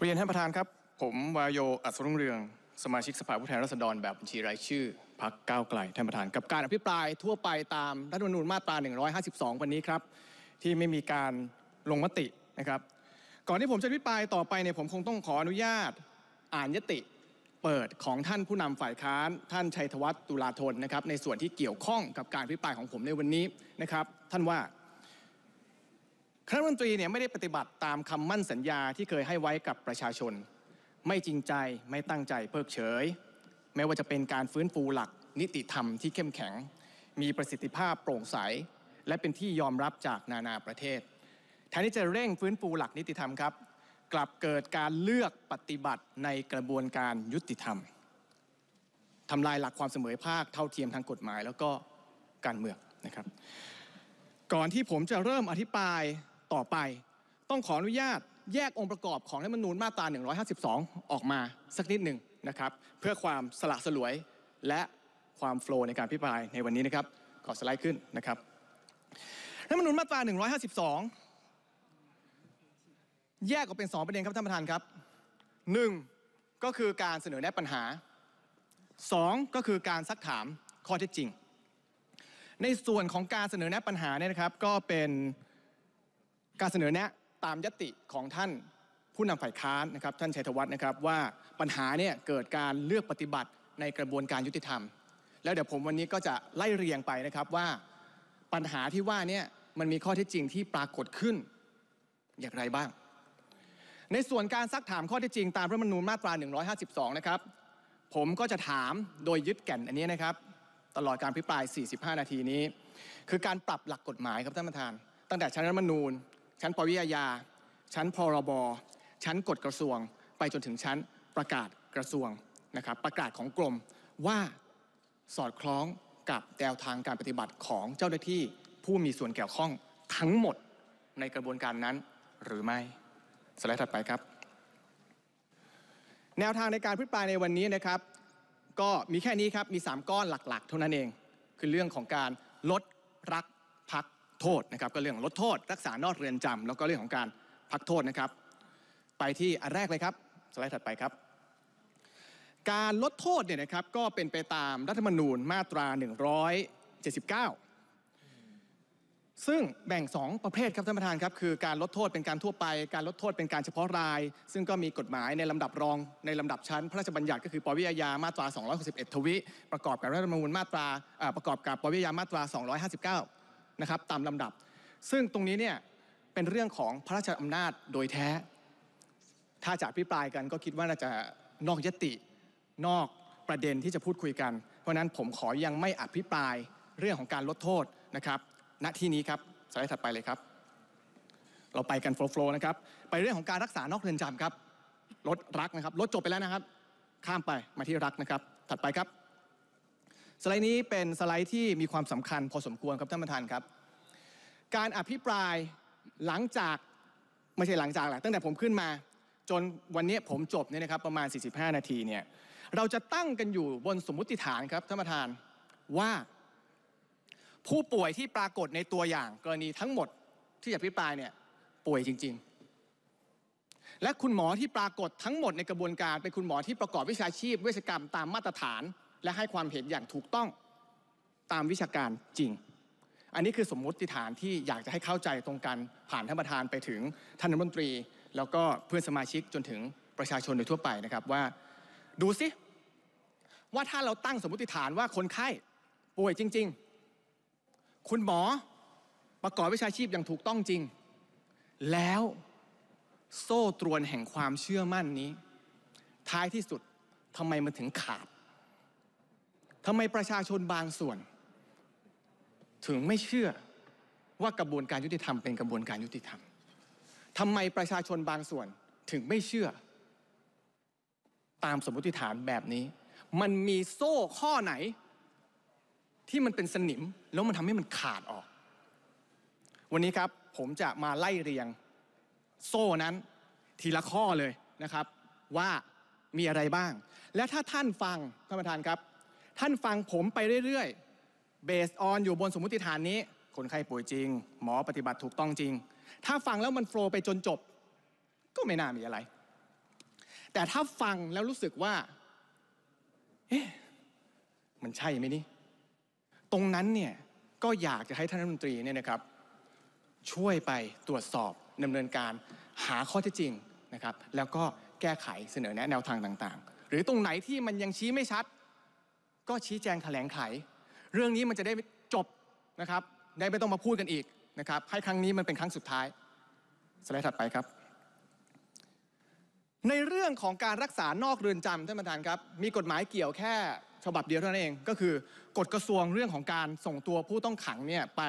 เรียนท่านประธานครับ ผมวายโยอัศรุ่งเรือง สมาชิกสภาผู้แทนราษฎรแบบบัญชีรายชื่อพักก้าวไกลท่านประธานกับการอภิปรายทั่วไปตามรัฐธรรมนูญมาตรา 152 วันนี้ครับ ที่ไม่มีการลงมตินะครับ ก่อนที่ผมจะอภิปรายต่อไปเนี่ยผมคงต้องขออนุญาต อ่านยติเปิดของท่านผู้นำฝ่ายค้าน ท่านชัยธวัฒน์ตุลาธนนะครับในส่วนที่เกี่ยวข้องกับการอภิปรายของผมในวันนี้นะครับท่านว่าคณะมนตรีเนี่ยไม่ได้ปฏิบัติตามคำมั่นสัญญาที่เคยให้ไว้กับประชาชน ไม่จริงใจไม่ตั้งใจเพิกเฉยแม้ว่าจะเป็นการฟื้นฟูหลักนิติธรรมที่เข้มแข็ง มีประสิทธิภาพโปร่งใสและเป็นที่ยอมรับจากนานาประเทศ แทนที่จะเร่งฟื้นฟูหลักนิติธรรมครับ กลับเกิดการเลือกปฏิบัติในกระบวนการยุติธรรมทำลายหลักความเสมอภาคเท่าเทียมทางกฎหมาย แล้วก็การเมืองนะครับ ก่อนที่ผมจะเริ่มอธิบายต่อไป ต้องขออนุญาตแยกองค์ประกอบของรัฐมนูญมาตรา 152 ออกมาสักนิดหนึ่งนะครับเพื่อความสละสลวยและความโฟล์ในการพิพรายในวันนี้นะครับขอสไลด์ขึ้นนะครับรัฐมนูญมาตรา 152 แยกออกเป็น 2 ประเด็นครับท่านประธานครับ 1. ก็คือการเสนอแนะปัญหา 2. ก็คือการซักถามข้อเท็จจริง ในส่วนของการเสนอแนะปัญหาเนี่ยนะครับ ก็เป็นการเสนอแนะตามยติของท่านผู้นำฝ่ายค้านนะครับท่านชัยธวัฒน์นะครับว่าปัญหาเนี่ยเกิดการเลือกปฏิบัติในกระบวนการยุติธรรมแล้วเดี๋ยวผมวันนี้ก็จะไล่เรียงไปนะครับว่าปัญหาที่ว่าเนี่ยมันมีข้อเท็จจริงที่ปรากฏขึ้นอย่างไรบ้าง ในส่วนการซักถามข้อเท็จจริง ตามรัฐธรรมนูญมาตรา 152 นะครับ ผมก็จะถามโดยยึดแก่นอันนี้นะครับ ตลอดการพิปราย 45 นาทีนี้ คือการปรับหลักกฎหมายครับท่านประธาน ตั้งแต่ชั้นรัฐธรรมนูญชั้นปวิยา ชั้นพรบ ชั้นกฎกระทรวงไปจนถึงชั้นประกาศกระทรวงนะครับ ประกาศของกรมว่าสอดคล้องกับแนวทางการปฏิบัติของเจ้าหน้าที่ผู้มีส่วนเกี่ยวข้องทั้งหมดในกระบวนการนั้น หรือไม่สไลด์ถัดไปครับ แนวทางในการพิปรายในวันนี้นะครับ ก็มีแค่นี้ครับมี3ก้อนหลักๆเท่านั้นเองคือเรื่องของการลดรักโทษนะครับก็เรื่องลดโทษรักษา นอกเรือนจำแล้วก็เรื่องของการพักโทษนะครับ ไปที่อันแรกเลยครับสไลด์ถัดไปครับ การลดโทษเนี่ยนะครับก็เป็นไปตามรัฐธรรมนูญมาตรา 179 ซึ่งแบ่ง 2 ประเภทครับท่านประธานครับคือการลดโทษเป็นการทั่วไปการลดโทษเป็นการเฉพาะราย ซึ่งก็มีกฎหมายในลำดับรอง ในลำดับชั้นพระราชบัญญัติก็คือปวิยาามาตรา261ทวิประกอบกับรัฐธรรมนูญมาตราประกอบกับปวิยาามาตรา259นะครับตามลำดับ ซึ่งตรงนี้เนี่ยเป็นเรื่องของพระราชอำนาจโดยแท้ ถ้าจะพิปรายกันก็คิดว่าน่าจะนอกยตินอกประเด็นที่จะพูดคุยกันเพราะนั้นผมขอยังไม่อภิปรายเรื่องของการลดโทษนะครับ ณที่นี้ครับสไลด์ถัดไปเลยครับ เราไปกันโฟล์นะครับไปเรื่องของการรักษานอกเรือนจำครับ ลดรักนะครับ ลดจบไปแล้วนะครับ ข้ามไปมาที่รักนะครับ ถัดไปครับสไลด์นี้เป็นสไลด์ที่มีความสำคัญพอสมควรครับท่านประธานครับ การอภิปรายหลังจากไม่ใช่หลังจากแหละตั้งแต่ผมขึ้นมา จนวันนี้ผมจบเนี่ยนะครับประมาณ 45 นาทีเนี่ยเราจะตั้งกันอยู่บนสมมุติฐานครับท่านประธานว่า ผู้ป่วยที่ปรากฏในตัวอย่างกรณีทั้งหมดที่อภิปรายเนี่ยป่วยจริง ๆ และคุณหมอที่ปรากฏทั้งหมดในกระบวนการ เป็นคุณหมอที่ประกอบวิชาชีพเวชกรรมตามมาตรฐานและให้ความเห็นอย่างถูกต้องตามวิชาการจริง อันนี้คือสมมุติฐานที่อยากจะให้เข้าใจตรงกันผ่านท่านประธานไปถึงท่านรัฐมนตรี แล้วก็เพื่อนสมาชิกจนถึงประชาชนโดยทั่วไปนะครับว่าดูสิว่าถ้าเราตั้งสมมติฐานว่าคนไข้ป่วยจริง ๆ คุณหมอประกอบวิชาชีพอย่างถูกต้องจริง แล้วโซ่ตรวนแห่งความเชื่อมั่นนี้ ท้ายที่สุดทำไมมันถึงขาดทำไมประชาชนบางส่วน ถึงไม่เชื่อว่ากระบวนการยุติธรรมเป็นกระบวนการยุติธรรม ทำไมประชาชนบางส่วนถึงไม่เชื่อ ตามสมมติฐานแบบนี้ มันมีโซ่ข้อไหน ที่มันเป็นสนิม แล้วมันทำให้มันขาดออก วันนี้ครับผมจะมาไล่เรียงโซ่นั้นทีละข้อเลยนะครับ ว่ามีอะไรบ้าง และถ้าท่านฟังท่านประธานครับท่านฟังผมไปเรื่อยๆ เบสออนอยู่บนสมมติฐานนี้ คนไข้ป่วยจริง หมอปฏิบัติถูกต้องจริง ถ้าฟังแล้วมันโฟล์ไปจนจบ ก็ไม่น่ามีอะไร แต่ถ้าฟังแล้วรู้สึกว่า เอ๊ะ มันใช่ไหมนี่ ตรงนั้นเนี่ยก็อยากจะให้ท่านรัฐมนตรีเนี่ยนะครับ ช่วยไปตรวจสอบดำเนินการ หาข้อเท็จจริงนะครับ แล้วก็แก้ไขเสนอแนะแนวทางต่าง ๆ หรือตรงไหนที่มันยังชี้ไม่ชัดก็ชี้แจงแถลงไข เรื่องนี้มันจะได้จบนะครับได้ไม่ต้องมาพูดกันอีกนะครับให้ครั้งนี้มันเป็นครั้งสุดท้ายสไลด์ถัดไปครับ ในเรื่องของการรักษานอกเรือนจำท่านประธานครับมีกฎหมายเกี่ยวแค่ ฉบับเดียวเท่านั้นเองก็คือกฎกระทรวงเรื่องของการส่งตัวผู้ต้องขังเนี่ยไป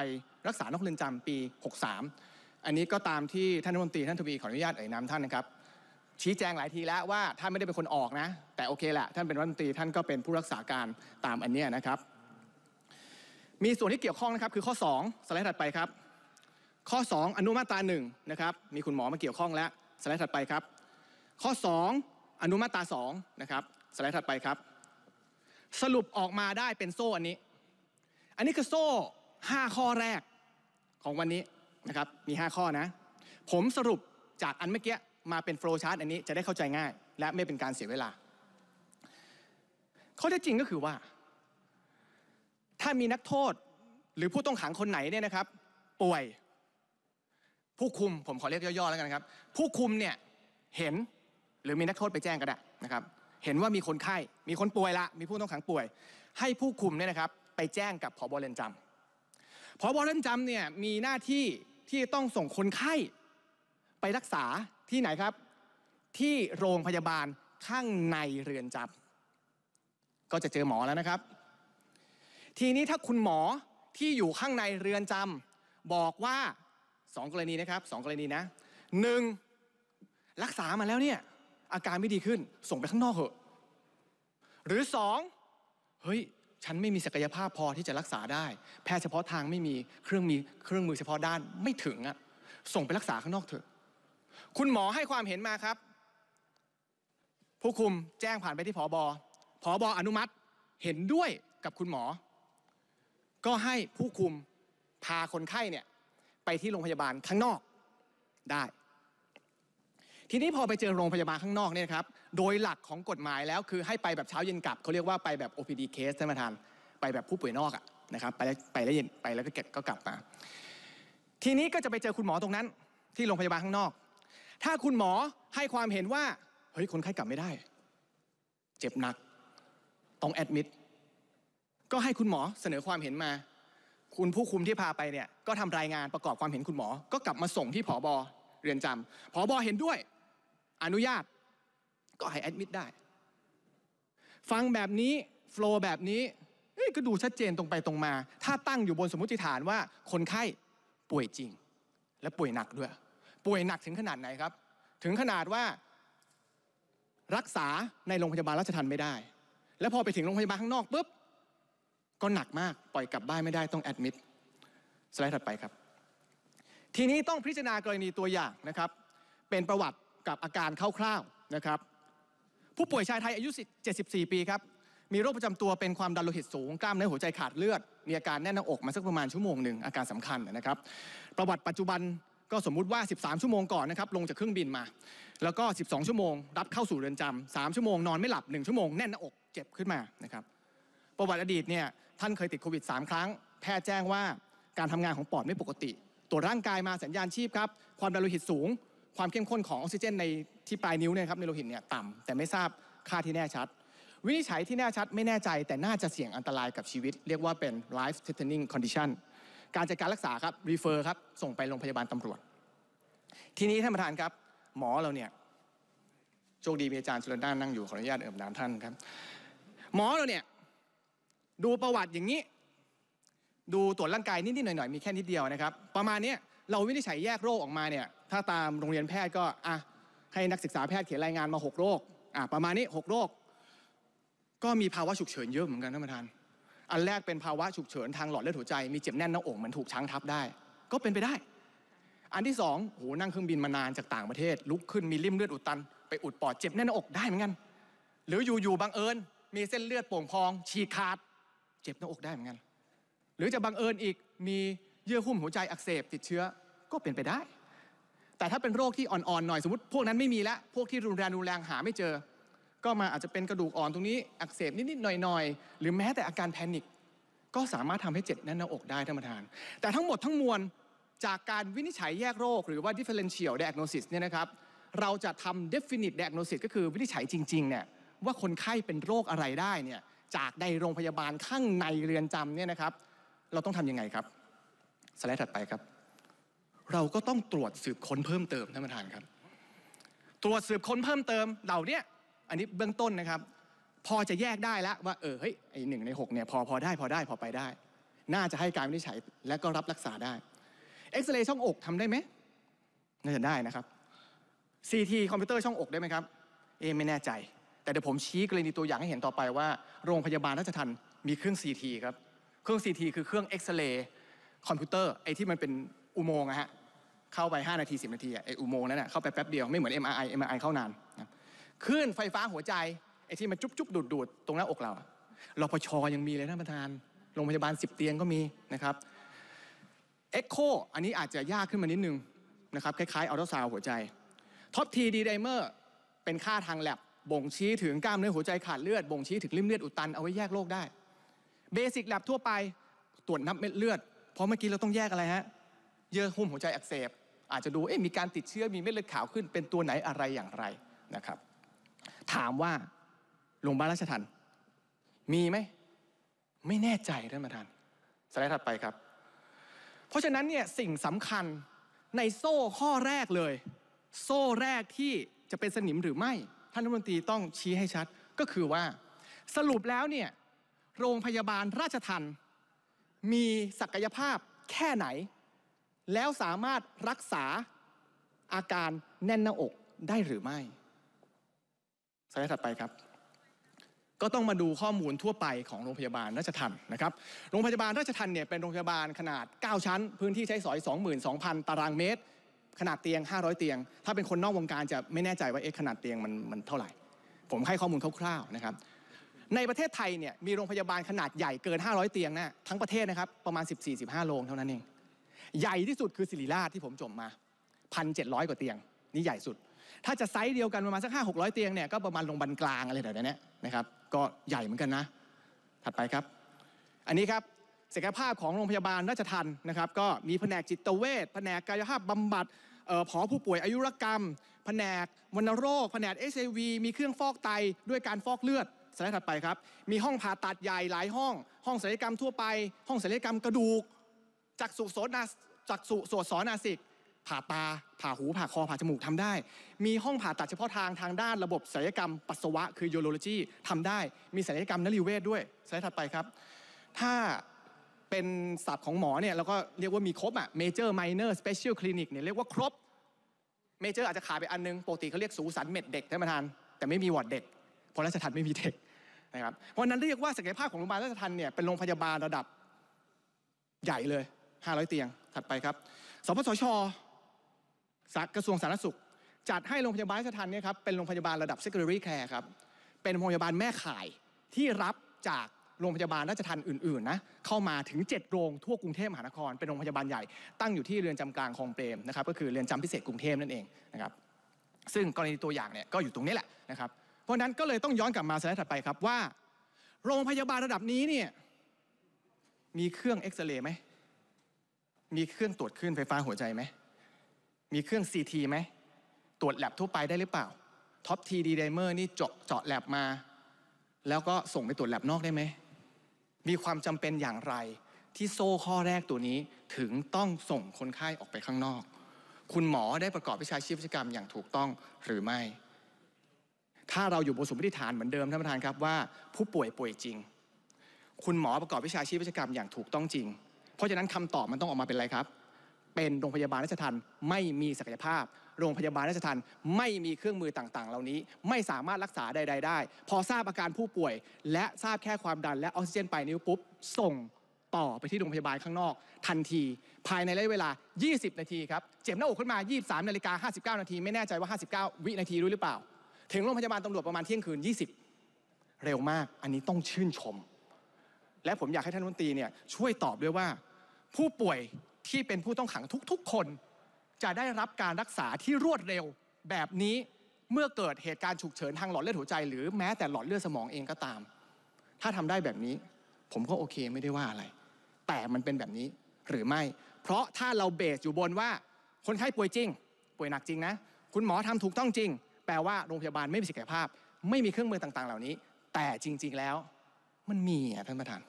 รักษานอกเรือนจำปี 63 อันนี้ก็ตามที่ท่านรัฐมนตรีท่านทวีขออนุญาตเอ่ยนามท่านนะครับชี้แจงหลายทีแล้วว่าท่านไม่ได้เป็นคนออกนะ แต่โอเคแหละท่านเป็นรัฐมนตรี ท่านก็เป็นผู้รักษาการตามอันนี้นะครับ มีส่วนที่เกี่ยวข้องนะครับคือข้อ 2สไลด์ถัดไปครับ ข้อ 2 อนุมาตราหนะครับมีคุณหมอมาเกี่ยวข้องแล้วสไลด์ถัดไปครับ ข้อ 2 อนุมาตรา2 นะครับสไลด์ถัดไปครับ สรุปออกมาได้เป็นโซ่อันนี้ อันนี้คือโซ่ 5 ข้อแรกของวันนี้นะครับมี 5 ข้อนะ ผมสรุปจากอันเมื่อกี้มาเป็นโฟล์ชาร์ตอันนี้จะได้เข้าใจง่าย และไม่เป็นการเสียเวลาข้อเท็จจริงก็คือว่า ถ้ามีนักโทษหรือผู้ต้องขังคนไหนเนี่ยนะครับ ป่วยผู้คุมผมขอเรียกย่อๆแล้วกันครับ ผู้คุมเนี่ยเห็นหรือมีนักโทษไปแจ้งก็ได้นะครับเห็นว่ามีคนไข้มีคนป่วยละมีผู้ต้องขังป่วย ให้ผู้คุมเนี่ยนะครับไปแจ้งกับผอบเรือนจำผอบเรือนจำเนี่ยมีหน้าที่ที่ต้องส่งคนไข้ไปรักษาที่ไหนครับ ที่โรงพยาบาลข้างในเรือนจำก็จะเจอหมอแล้วนะครับ ทีนี้ถ้าคุณหมอที่อยู่ข้างในเรือนจำบอกว่าสองกรณีนะครับสองกรณีนะหนึ่งรักษา มาแล้วเนี่ย อาการไม่ดีขึ้นส่งไปข้างนอกเหอะหรือสองเฮ้ย ฉันไม่มีศักยภาพพอที่จะรักษาได้ แพทย์เฉพาะทางไม่มีเครื่องมีเครื่องมือเฉพาะด้านไม่ถึงอะส่งไปรักษาข้างนอกเถอะคุณหมอให้ความเห็นมาครับ ผู้คุมแจ้งผ่านไปที่ผอบอผอบออนุมัติเห็นด้วยกับคุณหมอ ก็ให้ผู้คุมพาคนไข้เนี่ย ไปที่โรงพยาบาลข้างนอกได้ ทีนี้พอไปเจอโรงพยาบาลข้างนอกเนี่ยครับ โดยหลักของกฎหมายแล้วคือให้ไปแบบเช้าเย็นกลับเขาเรียกว่าไปแบบ OPD case ท่านประธานไปแบบผู้ป่วยนอกอะนะครับไปแล้วไปแล้วเย็นไปแล้วก็เก็บก็กลับมา ทีนี้ก็จะไปเจอคุณหมอตรงนั้น ที่โรงพยาบาลข้างนอกถ้าคุณหมอให้ความเห็นว่าเฮ้ยคนไข้กลับไม่ได้ เจ็บหนักต้องแอดมิดก็ให้คุณหมอเสนอความเห็นมา คุณผู้คุมที่พาไปเนี่ยก็ทำรายงานประกอบความเห็นคุณหมอ ก็กลับมาส่งที่ผอบอเรือนจำผอบอเห็นด้วย อนุญาตก็ให้แอดมิดได้ฟังแบบนี้โฟล์แบบนี้ก็ดูชัดเจนตรงไปตรงมา ถ้าตั้งอยู่บนสมมติฐานว่าคนไข้ป่วยจริง และป่วยหนักด้วยป่วยหนักถึงขนาดไหนครับ ถึงขนาดว่ารักษาในโรงพยาบาลราชทันไม่ได้ แล้วพอไปถึงโรงพยาบาลข้างนอกปุ๊บก็หนักมากปล่อยกลับบ้านไม่ได้ต้องแอดมิดสไลด์ถัดไปครับ ทีนี้ต้องพิจารณากรณีตัวอย่างนะครับ เป็นประวัติกับอาการคร่าวๆนะครับผู้ป่วยชายไทยอายุ 74 ปีครับ มีโรคประจำตัวเป็นความดันโลหิตสูงกล้ามเนื้อหัวใจขาดเลือดมีอาการแน่นหน้าอกมาสักประมาณชั่วโมงหนึ่งอาการสำคัญนะครับ ประวัติปัจจุบันก็สมมุติว่า 13 ชั่วโมงก่อนนะครับลงจากเครื่องบินมา แล้วก็ 12 ชั่วโมงรับเข้าสู่เรือนจำ3ชั่วโมงนอนไม่หลับ 1 ชั่วโมงแน่นหน้าอกเจ็บขึ้นมา นะครับ ประวัติอดีตเนี่ยท่านเคยติดโควิด 3 ครั้ง แพทย์แจ้งว่าการทำงานของปอดไม่ปกติ ตรวจร่างกายมาสัญญาณชีพครับความดันโลหิตสูง ความเข้มข้นของออกซิเจน ในที่ปลายนิ้วเนี่ยครับในโลหิตเนี่ยต่ำแต่ไม่ทราบค่าที่แน่ชัด วินิจฉัยที่แน่ชัดไม่แน่ใจแต่น่าจะเสี่ยงอันตรายกับชีวิต เรียกว่าเป็น life threatening condition การจัดการรักษาครับ รีเฟอร์ครับส่งไปโรงพยาบาลตำรวจ ทีนี้ท่านประธานครับ หมอเราเนี่ย โชคดีมีอาจารย์สุรดานนั่งอยู่ขออนุญาตเอ่ยน้ำท่านครับ หมอเราเนี่ย ดูประวัติอย่างนี้ดูตรวจร่างกายนิดๆหน่อยๆ มีแค่นิดเดียวนะครับ ประมาณนี้เราวินิจฉัยแยกโรคออกมาเนี่ย ถ้าตามโรงเรียนแพทย์ก็ อ่ะให้นักศึกษาแพทย์เขียนรายงานมา 6โรคอ่ะประมาณนี้ 6โรคก็มีภาวะฉุกเฉินเยอะเหมือนกันท่านประธานอันแรกเป็นภาวะฉุกเฉินทางหลอดเลือดหัวใจมีเจ็บแน่นหน้าอกเหมือนถูกช้างทับได้ ก็เป็นไปได้ อันที่สองโหนั่งเครื่องบินมานานจากต่างประเทศ ลุกขึ้นมีริ่มเลือดอุดตัน ไปอุดปอดเจ็บแน่นหน้าอกได้เหมือนกันหรืออยู่ๆบังเอิญมีเส้นเลือดโป่งพองฉีกขาดเจ็บหน้าอกได้เหมือนกันหรือจะบังเอิญอีกมีเยื่อหุ้มหัวใจอักเสบติดเชื้อก็เป็นไปได้ แต่ถ้าเป็นโรคที่อ่อนๆหน่อยสมมติพวกนั้นไม่มีแล้วพวกที่รุนแรงรุนแรงหาไม่เจอก็มาอาจจะเป็นกระดูกอ่อนตรงนี้ อักเสบนิดๆหน่อยๆ หรือแม้แต่อาการแพนิคก็สามารถทำให้เจ็บแน่นหน้าอกได้ท่านประธาน แต่ทั้งหมดทั้งมวล จากการวินิจฉัยแยกโรค หรือว่า differential diagnosis เนี่ยนะครับเราจะทำ definite diagnosis ก็คือวินิจฉัยจริงๆเนี่ยว่าคนไข้เป็นโรคอะไรได้เนี่ยจากในโรงพยาบาลข้างในเรือนจำเนี่ยนะครับ เราต้องทำยังไงครับสไลด์ถัดไปครับ เราก็ต้องตรวจสืบค้นเพิ่มเติมท่านประธานครับตรวจสืบค้นเพิ่มเติมเหล่านี้อันนี้เบื้องต้นนะครับพอจะแยกได้แล้วว่าเออเฮ้ยไอหนึ่งใน6เนี่ยพอพอได้พอได้พอไปได้ น่าจะให้การวินิจฉัยและก็รับรักษาได้เอ็กซเรย์ช่องอกทำได้ไหมน่าจะได้นะครับซีทีคอมพิวเตอร์ช่องอกได้ไหมครับเอไม่แน่ใจ แต่เดี๋ยวผมชี้กรณีตัวอย่างให้เห็นต่อไปว่า โรงพยาบาลราชทันมีเครื่องซีทีครับเครื่องซีทีคือเครื่องเอ็กซเรย์คอมพิวเตอร์ไอ้ที่มันเป็นอุโมงค์ะฮะเข้าไป5นาที10นาทีไอ้อุโมงค์นั้นนะเข้าไปแป๊บเดียวไม่เหมือน MRI MRI เข้านานนะคลื่นไฟฟ้าหัวใจไอ้ที่มันจุ๊บจุ๊บดูดดูดตรงหน้าอกเรารพชยังมีเลยท่านประธาน โรงพยาบาล 10 เตียงก็มีนะครับ เอ็กโคอันนี้อาจจะยากขึ้นมานิดนึง นะครับ คล้ายๆอัลตราซาวหัวใจ ท็อปทีดีไดเมอร์เป็นค่าทางแลบบ่งชี้ถึงกล้ามเนื้อหัวใจขาดเลือดบ่งชี้ถึงริมเลือดอุดตัน เอาไว้แยกโรคได้ เบสิกแลบทั่วไปตรวจนับเม็ดเลือดเพราะเมื่อกี้เราต้องแยกอะไรฮะ เยื่อหุ้มหัวใจอักเสบอาจจะดูเอ๊ะมีการติดเชื้อมีเม็ดเลือดขาวขึ้น เป็นตัวไหนอะไรอย่างไรนะครับถามว่า โรงพยาบาลราชทันมีไหมไม่แน่ใจท่านประธานสไลด์ถัดไปครับ เพราะฉะนั้นเนี่ย สิ่งสำคัญในโซ่ข้อแรกเลย โซ่แรกที่จะเป็นสนิมหรือไม่ ท่านรัฐมนตรีต้องชี้ให้ชัด ก็คือว่า สรุปแล้วเนี่ย โรงพยาบาลราชทันมีศักยภาพแค่ไหน แล้วสามารถรักษาอาการแน่นหน้าอกได้หรือไม่ไลด์ถัดไปครับก็ต้องมาดูข้อมูลทั่วไปของโรงพยาบาลราชทันนะครับโรงพยาบาลราชทันเนี่ยเป็นโรงพยาบาลขนาด 9 ชั้น พื้นที่ใช้สอย 22,000 ตารางเมตร ขนาดเตียง 500 เตียง ถ้าเป็นคนนอกวงการจะไม่แน่ใจว่าเอ๊ะขนาดเตียงมันมันเท่าไหร่ ผมให้ข้อมูลคร่าวๆนะครับ ในประเทศไทยเนี่ยมีโรงพยาบาลขนาดใหญ่เกิน 500 เตียงนะทั้งประเทศนะครับประมาณ 14-15โรงเท่านั้นเองใหญ่ที่สุดคือศิริราชที่ผมจบมา 1,700กว่าเตียง นี่ใหญ่สุดถ้าจะไซส์เดียวกัน ประมาณสักห้าหกร้อยเตียงเนี่ยก็ประมาณโรงพยาบาลกลางอะไรแบบนี้นะครับก็ใหญ่เหมือนกันนะ ถัดไปครับ อันนี้ครับศักยภาพของโรงพยาบาลราชทันนะครับ ก็มีแผนกจิตเวช แผนกกายภาพบำบัดผอผู้ป่วยอายุรกรรม แผนกวัณโรค แผนกเอชวีมีเครื่องฟอกไตด้วยการฟอกเลือดสไลด์ถัดไปครับ มีห้องผ่าตัดใหญ่หลายห้อง ห้องศัลยกรรมทั่วไป ห้องศัลยกรรมกระดูกจักษุโสนาจักษุโสนาสิกผ่าตาผ่าหูผ่าคอ ผ่าจมูกทำได้ มีห้องผ่าตัดเฉพาะทาง ทางด้านระบบศัลยกรรม ปัสสาวะ คือ urology ทำได้ มีศัลยกรรม นริเวศด้วยสไลด์ถัดไปครับ ถ้าเป็นศัพท์ของหมอเนี่ยเราก็เรียกว่ามีครบอะ major minor special clinic เนี่ย เรียกว่าครบ major อาจจะขาดไปอันนึง ปกติเขาเรียกสูสันเม็ดเด็กท่านประธานแต่ไม่มีวอดเด็กเพราะราชทัน์ไม่มีเด็กนะครับเพราะนั้นเรียกว่าศักยภาพของโรงพยาบาลราชทันเนี่ยเป็นโรงพยาบาลระดับใหญ่เลย 500 เตียง ถัดไปครับสปสชกระทรวงสาธารณสุขจัดให้โรงพยาบาลราชนเนี่ยครับเป็นโรงพยาบาลระดับ secondary care ครับเป็นโรงพยาบาลแม่ข่ายที่รับจากโรงพยาบาลราชทันอื่นๆนะเข้ามาถึง 7 โรงทั่วกรุงเทพมหานคร เป็นโรงพยาบาลใหญ่ตั้งอยู่ที่เรือนจำกลางคลองเปรมนะครับก็คือเรือนจำพิเศษกรุงเทพนั่นเองนะครับซึ่งกรณีตัวอย่างเนี่ย ก็อยู่ตรงนี้แหละนะครับเพราะนั้นก็เลยต้องย้อนกลับมาสไลด์ถัดไปครับว่า โรงพยาบาลระดับนี้เนี่ยมีเครื่องเอ็กซเรย์ไหมมีเครื่องตรวจคลื่นไฟฟ้าหัวใจไหมมีเครื่อง CT ไหมตรวจแลบทั่วไปได้หรือเปล่าท็อปทีดีไดเมอร์นี่เจาะเจาะแลบมาแล้วก็ส่งไปตรวจแลบนอกได้ไหมมีความจำเป็นอย่างไร ที่โซ่ข้อแรกตัวนี้ถึงต้องส่งคนไข้ออกไปข้างนอก คุณหมอได้ประกอบวิชาชีพกรรมอย่างถูกต้องหรือไม่ ถ้าเราอยู่บนสมมติฐานเหมือนเดิมท่านประธานครับว่าผู้ป่วยป่วยจริง คุณหมอประกอบวิชาชีพวิชกรรมอย่างถูกต้องจริงเพราะฉะนั้นคำตอบมันต้องออกมาเป็นอะไรครับเป็นโรงพยาบาลราชทันไม่มีศักยภาพ โรงพยาบาลราชทันไม่มีเครื่องมือต่างๆ เหล่านี้ไม่สามารถรักษาใดๆได้พอทราบอาการผู้ป่วย และทราบแค่ความดัน และออกซิเจนไปนิ้วปุ๊บส่งต่อไปที่โรงพยาบาลข้างนอกทันที ภายในระยะเวลา 20 นาทีครับเจ็บหน้าอกขึ้นมา 23นาฬิกา59นาทีไม่แน่ใจว่า 59 วินาทีรู้หรือเปล่า ถึงโรงพยาบาลตำรวจประมาณเที่ยงคืน 20 เร็วมากอันนี้ต้องชื่นชม และผมอยากให้ท่านรัฐมนตรีเนี่ยช่วยตอบด้วยว่าผู้ป่วยที่เป็นผู้ต้องขังทุก ๆคน จะได้รับการรักษาที่รวดเร็วแบบนี้เมื่อเกิดเหตุการณ์ฉุกเฉินทางหลอดเลือดหัวใจ หรือแม้แต่หลอดเลือดสมองเองก็ตาม ถ้าทำได้แบบนี้ ผมก็โอเคไม่ได้ว่าอะไร แต่มันเป็นแบบนี้หรือไม่ เพราะถ้าเราเบสอยู่บนว่า คนไข้ป่วยจริง ป่วยหนักจริงนะคุณหมอทำถูกต้องจริง แปลว่าโรงพยาบาลไม่มีศักยภาพ ไม่มีเครื่องมือต่างๆ เหล่านี้ แต่จริง ๆ แล้ว มันมีอ่ะท่านประธาน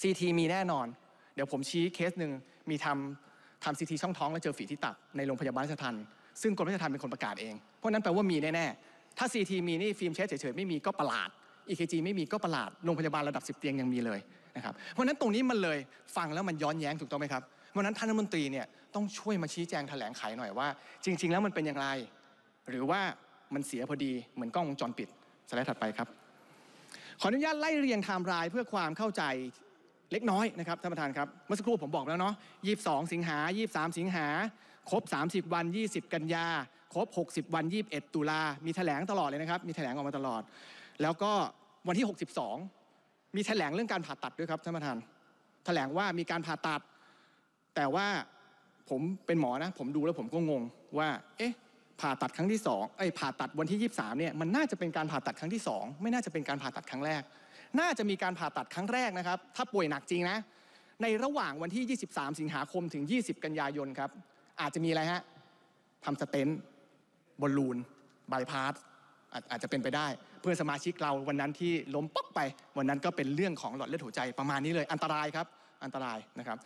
ซีทีมีแน่นอนเดี๋ยวผมชี้เคสหนึ่งมีทำทำซีทีช่องท้องแล้วเจอฝีที่ตับในโรงพยาบาลราชทันซึ่งกรมราชทันเป็นคนประกาศเองเพราะนั้นแปลว่ามีแน่ๆถ้าซีทีมีนี่ฟิล์มเชสเฉยๆไม่มีก็ประหลาดอีเคจีไม่มีก็ประหลาดโรงพยาบาลระดับ10 เตียงยังมีเลยนะครับเพราะนั้นตรงนี้มันเลยฟังแล้วมันย้อนแย้งถูกต้องไหมครับเพราะนั้นท่านรัฐมนตรีเนี่ยต้องช่วยมาชี้แจงแถลงไขหน่อยว่าจริงๆแล้วมันเป็นอย่างไร หรือว่ามันเสียพอดีเหมือนกล้องวงจรปิดสไลด์ถัดไปครับ ขออนุญาตไล่เรียงไทม์ไลน์เพื่อความเข้าใจเล็กน้อยนะครับท่านประธานครับ เมื่อสักครู่ผมบอกแล้วเนาะ22 สิงหา23 สิงหาครบ 30 วัน 20 กันยา ครบ 60 วัน 21 ตุลามีแถลงตลอดเลยนะครับ มีแถลงออกมาตลอด แล้วก็วันที่ 62 มีแถลงเรื่องการผ่าตัดด้วยครับท่านประธาน แถลงว่ามีการผ่าตัด แต่ว่าผมเป็นหมอนะ ผมดูแล้วผมก็งง ว่าเอ๊ะ ผ่าตัดครั้งที่2ไอ้ผ่าตัดวันที่ 23เนี่ยมันน่าจะเป็นการผ่าตัดครั้งที่2ไม่น่าจะเป็นการผ่าตัดครั้งแรกน่าจะมีการผ่าตัดครั้งแรกนะครับ ถ้าป่วยหนักจริงนะ ในระหว่างวันที่ 23 สิงหาคมถึง 20 กันยายนครับ อาจจะมีอะไรฮะทำสเตนบอลลูนบายพาส อาจจะเป็นไปได้ เพื่อนสมาชิกเราวันนั้นที่ล้มป๊อกไป วันนั้นก็เป็นเรื่องของหลอดเลือดหัวใจ ประมาณนี้เลย อันตรายครับ อันตรายนะครับ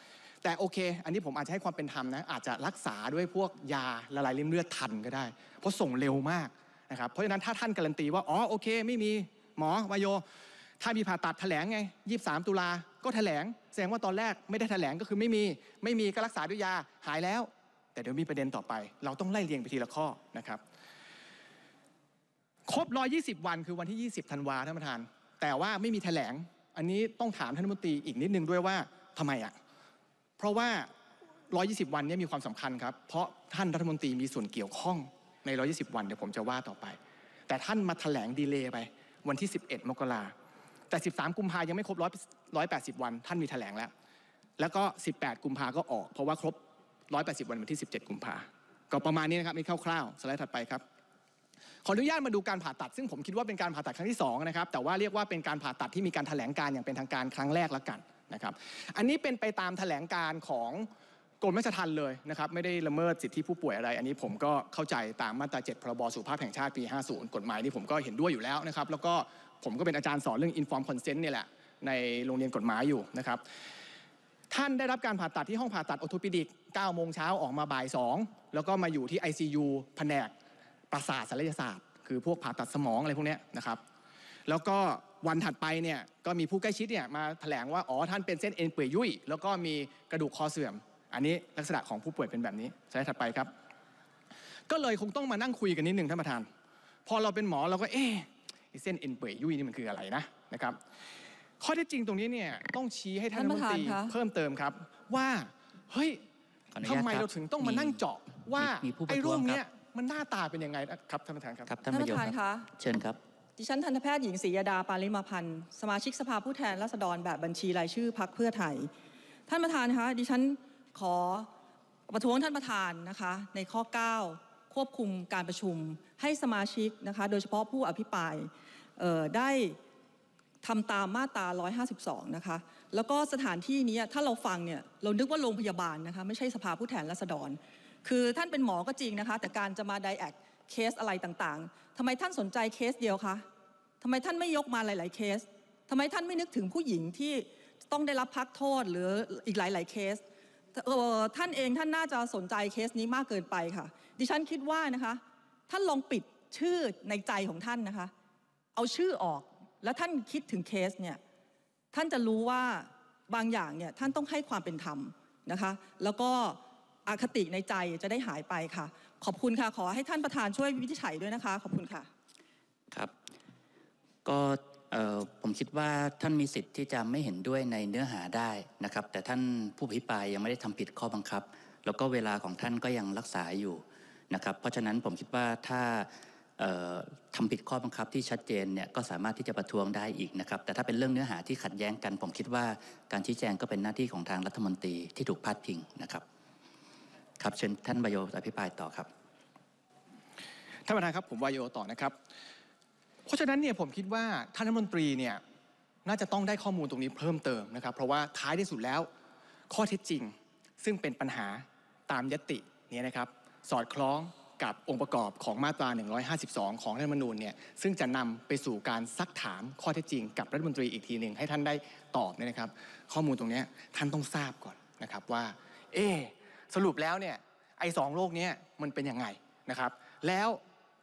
แต่โอเค อันนี้ผมอาจจะให้ความเป็นธรรมนะ อาจจะรักษาด้วยพวกยาละลายริมเลือดทันก็ได้ เพราะส่งเร็วมากนะครับ เพราะฉะนั้นถ้าท่านการันตีว่า อ๋อ โอเค ไม่มีหมอวายโยถ้ามีผ่าตัดแถลงไง23 ตุลาก็แถลง แสดงว่าตอนแรก ไม่ได้แถลงก็คือไม่มี ไม่มีก็รักษาด้วยยา หายแล้ว แต่เดี๋ยวมีประเด็นต่อไป เราต้องไล่เรียงไปทีละข้อนะครับ ครบ 120 วันคือวันที่ 20ธันวาท่านประธาน แต่ว่าไม่มีแถลง อันนี้ต้องถามท่านมนตรีอีกนิดนึงด้วยว่าทำไมอ่ะ เพราะว่า 120 วันนี้มีความสำคัญครับ เพราะท่านรัฐมนตรีมีส่วนเกี่ยวข้องใน 120 วันเดี๋ยวผมจะว่าต่อไป แต่ท่านมาแถลงดีเลย์ไปวันที่11มกราแต่ 13 กุมภายังไม่ครบ180 วัน ท่านมีแถลงแล้ว แล้วก็ 18 กุมภาก็ออก เพราะว่าครบ 180 วันวันที่ 17 กุมภาก็ประมาณนี้นะครับมีคร่าวๆ สไลด์ถัดไปครับ ขออนุญาตมาดูการผ่าตัด ซึ่งผมคิดว่าเป็นการผ่าตัดครั้งที่2นะครับ แต่ว่าเรียกว่าเป็นการผ่าตัดที่มีการถแถลงการอย่างเป็นทางการครั้งแรกแล้วกันนะครับ อันนี้เป็นไปตามถแถลงการของกรมราชทัณฑ์เลยนะครับ ไม่ได้ละเมิดสิทธิผู้ป่วยอะไร อันนี้ผมก็เข้าใจตามมาตรา 7 พรบสุขภาพแห่งชาติปี 50 กฎหมายนี้ผมก็เห็นด้วยอยู่แล้วนะครับแล้วก็ผมก็เป็นอาจารย์สอนเรื่อง inform consent เนี่ยแหละ ในโรงเรียนกฎหมายอยู่นะครับ ท่านได้รับการผ่าตัดที่ห้องผ่าตัดออโทปิดิก 9 โมงเช้าออกมาบ่าย 2 แล้วก็มาอยู่ที่ ICU แผนกประสาทศัลยศาสตร์ คือพวกผ่าตัดสมองอะไรพวกนี้นะครับ แล้วก็วันถัดไปเนี่ย ก็มีผู้ใกล้ชิดเนี่ย มาแถลงว่า อ๋อท่านเป็นเส้นเอ็นเปื่อยยุ่ยแล้วก็มีกระดูกคอเสื่อม อันนี้ลักษณะของผู้ป่วยเป็นแบบนี้สไลด์ถัดไปครับ ก็เลยคงต้องมานั่งคุยกันนิดนึงท่านประธานพอเราเป็นหมอเราก็เอ๊ะเส้นเอ็นเปื่อยยุ่ยนี่มันคืออะไรนะนะครับข้อที่จริงตรงนี้เนี่ยต้องชี้ให้ท่านรัฐมนตรีเพิ่มเติมครับว่าเฮ้ยทำไมเราถึงต้องมานั่งเจาะว่าไอ้รูปเนี้ยมันหน้าตาเป็นยังไงครับท่านประธานครับท่านประธานคะเชิญครับดิฉันทันตแพทย์หญิงศรียดาปาลิมาพันธ์สมาชิกสภาผู้แทนราษฎร แบบบัญชีรายชื่อพักเพื่อไทยท่านประธานคะดิฉันขอประท้วงท่านประธานนะคะ ในข้อ 9ควบคุมการประชุมให้สมาชิกนะคะโดยเฉพาะผู้อภิปรายได้ทำตามมาตรา 152 นะคะแล้วก็สถานที่นี้ถ้าเราฟังเนี่ยเรานึกว่าโรงพยาบาลนะคะไม่ใช่สภาผู้แทนราษฎร คือท่านเป็นหมอก็จริงนะคะ แต่การจะมาไดแอคเคสอะไรต่างๆทำไมท่านสนใจเคสเดียวคะทำไมท่านไม่ยกมาหลาย ๆเคสทำไมท่านไม่นึกถึงผู้หญิงที่ต้องได้รับพักโทษหรืออีกหลายๆเคสท่านเองท่านน่าจะสนใจเคสนี้มากเกินไปค่ะดิฉันคิดว่านะคะท่านลองปิดชื่อในใจของท่านนะคะ เอาชื่อออกแล้วท่านคิดถึงเคสเนี่ย ท่านจะรู้ว่าบางอย่างเนี่ยท่านต้องให้ความเป็นธรรมนะคะแล้วก็อาคติในใจจะได้หายไปค่ะ ขอบคุณค่ะ ขอให้ท่านประธานช่วยวิจัยด้วยนะคะ ขอบคุณค่ะครับก็ผมคิดว่าท่านมีสิทธิ์ที่จะไม่เห็นด้วยในเนื้อหาได้นะครับแต่ท่านผู้พิปรายยังไม่ได้ทำผิดข้อบังคับ แล้วก็เวลาของท่านก็ยังรักษาอยู่นะครับ เพราะฉะนั้นผมคิดว่าถ้าทำผิดข้อบังคับที่ชัดเจนเนี่ยก็สามารถที่จะประท้วงได้อีกนะครับ แต่ถ้าเป็นเรื่องเนื้อหาที่ขัดแย้งกัน ผมคิดว่าการชี้แจงก็เป็นหน้าที่ของทางรัฐมนตรีที่ถูกพาดพิงนะครับ ครับเชิญท่านวายโยอภิปรายต่อครับ ท่านประธานครับผมวายโยต่อนะครับ เพราะฉะนั้นเนี่ยผมคิดว่าท่านรัฐมนตรีเนี่ยน่าจะต้องได้ข้อมูลตรงนี้เพิ่มเติมนะครับ เพราะว่าท้ายที่สุดแล้วข้อเท็จจริงซึ่งเป็นปัญหาตามยตินี้นะครับสอดคล้องกับองค์ประกอบของมาตรา 152 ของรัฐธรรมนูญเนี่ย ซึ่งจะนำไปสู่การซักถามข้อเท็จจริงกับรัฐมนตรีอีกทีหนึ่งให้ท่านได้ตอบเนี่ยนะครับข้อมูลตรงนี้ท่านต้องทราบก่อนนะครับว่าเอสรุปแล้วเนี่ยไอ้สองโรคนี้มันเป็นยังไงนะครับแล้ว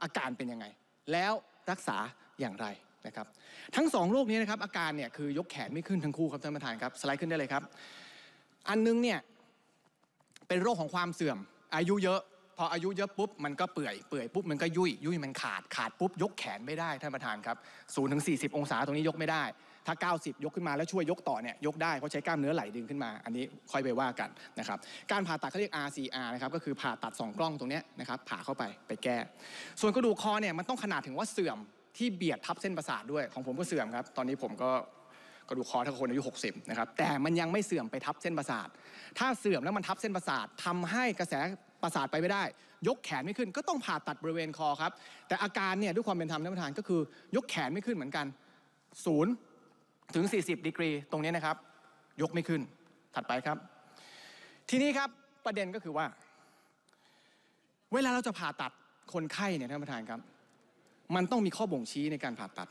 อาการเป็นยังไงแล้วรักษาอย่างไรนะครับทั้งสองโรคนี้นะครับอาการเนี่ยคือยกแขนไม่ขึ้นทั้งคู่ครับท่านประธานครับสไลด์ขึ้นได้เลยครับ อันนึงเนี่ยเป็นโรคของความเสื่อมอายุเยอะพออายุเยอะปุ๊บมันก็เปื่อยเปื่อยปุ๊บมันก็ยุ่ยยุ่ยมันขาดขาดปุ๊บ ยกแขนไม่ได้ท่านประธานครับศูนย์ถึงสี่สิบองศาตรงนี้ยกไม่ได้ ถ้า 90 ยกขึ้นมาแล้วช่วยยกต่อเนี่ยยกได้เพราะใช้กล้ามเนื้อไหลดึงขึ้นมา อันนี้ค่อยไปว่ากันนะครับ การผ่าตัดเขาเรียก RCR นะครับก็คือผ่าตัด 2 กล้องตรงนี้นะครับผ่าเข้าไปไปแก้ ส่วนกระดูกคอเนี่ยมันต้องขนาดถึงว่าเสื่อมที่เบียดทับเส้นประสาทด้วยของผมก็เสื่อมครับ ตอนนี้ผมก็กระดูกคอถ้าคนอายุ 60นะครับแต่มันยังไม่เสื่อมไปทับเส้นประสาทถ้าเสื่อมแล้วมันทับเส้นประสาททำให้กระแสประสาทไปไม่ได้ยกแขนไม่ขึ้น ก็ต้องผ่าตัดบริเวณคอครับ แต่อาการเนี่ยด้วยความเป็นธรรมท่านประธานก็คือยกแขนไม่ขึ้นเหมือนกันศูนย์ถึง40ดีกรีตรงนี้นะครับ ยกไม่ขึ้นถัดไปครับ ทีนี้ครับประเด็นก็คือว่า เวลาเราจะผ่าตัดคนไข้เนี่ยท่านประธานครับมันต้องมีข้อบ่งชี้ในการผ่าตัด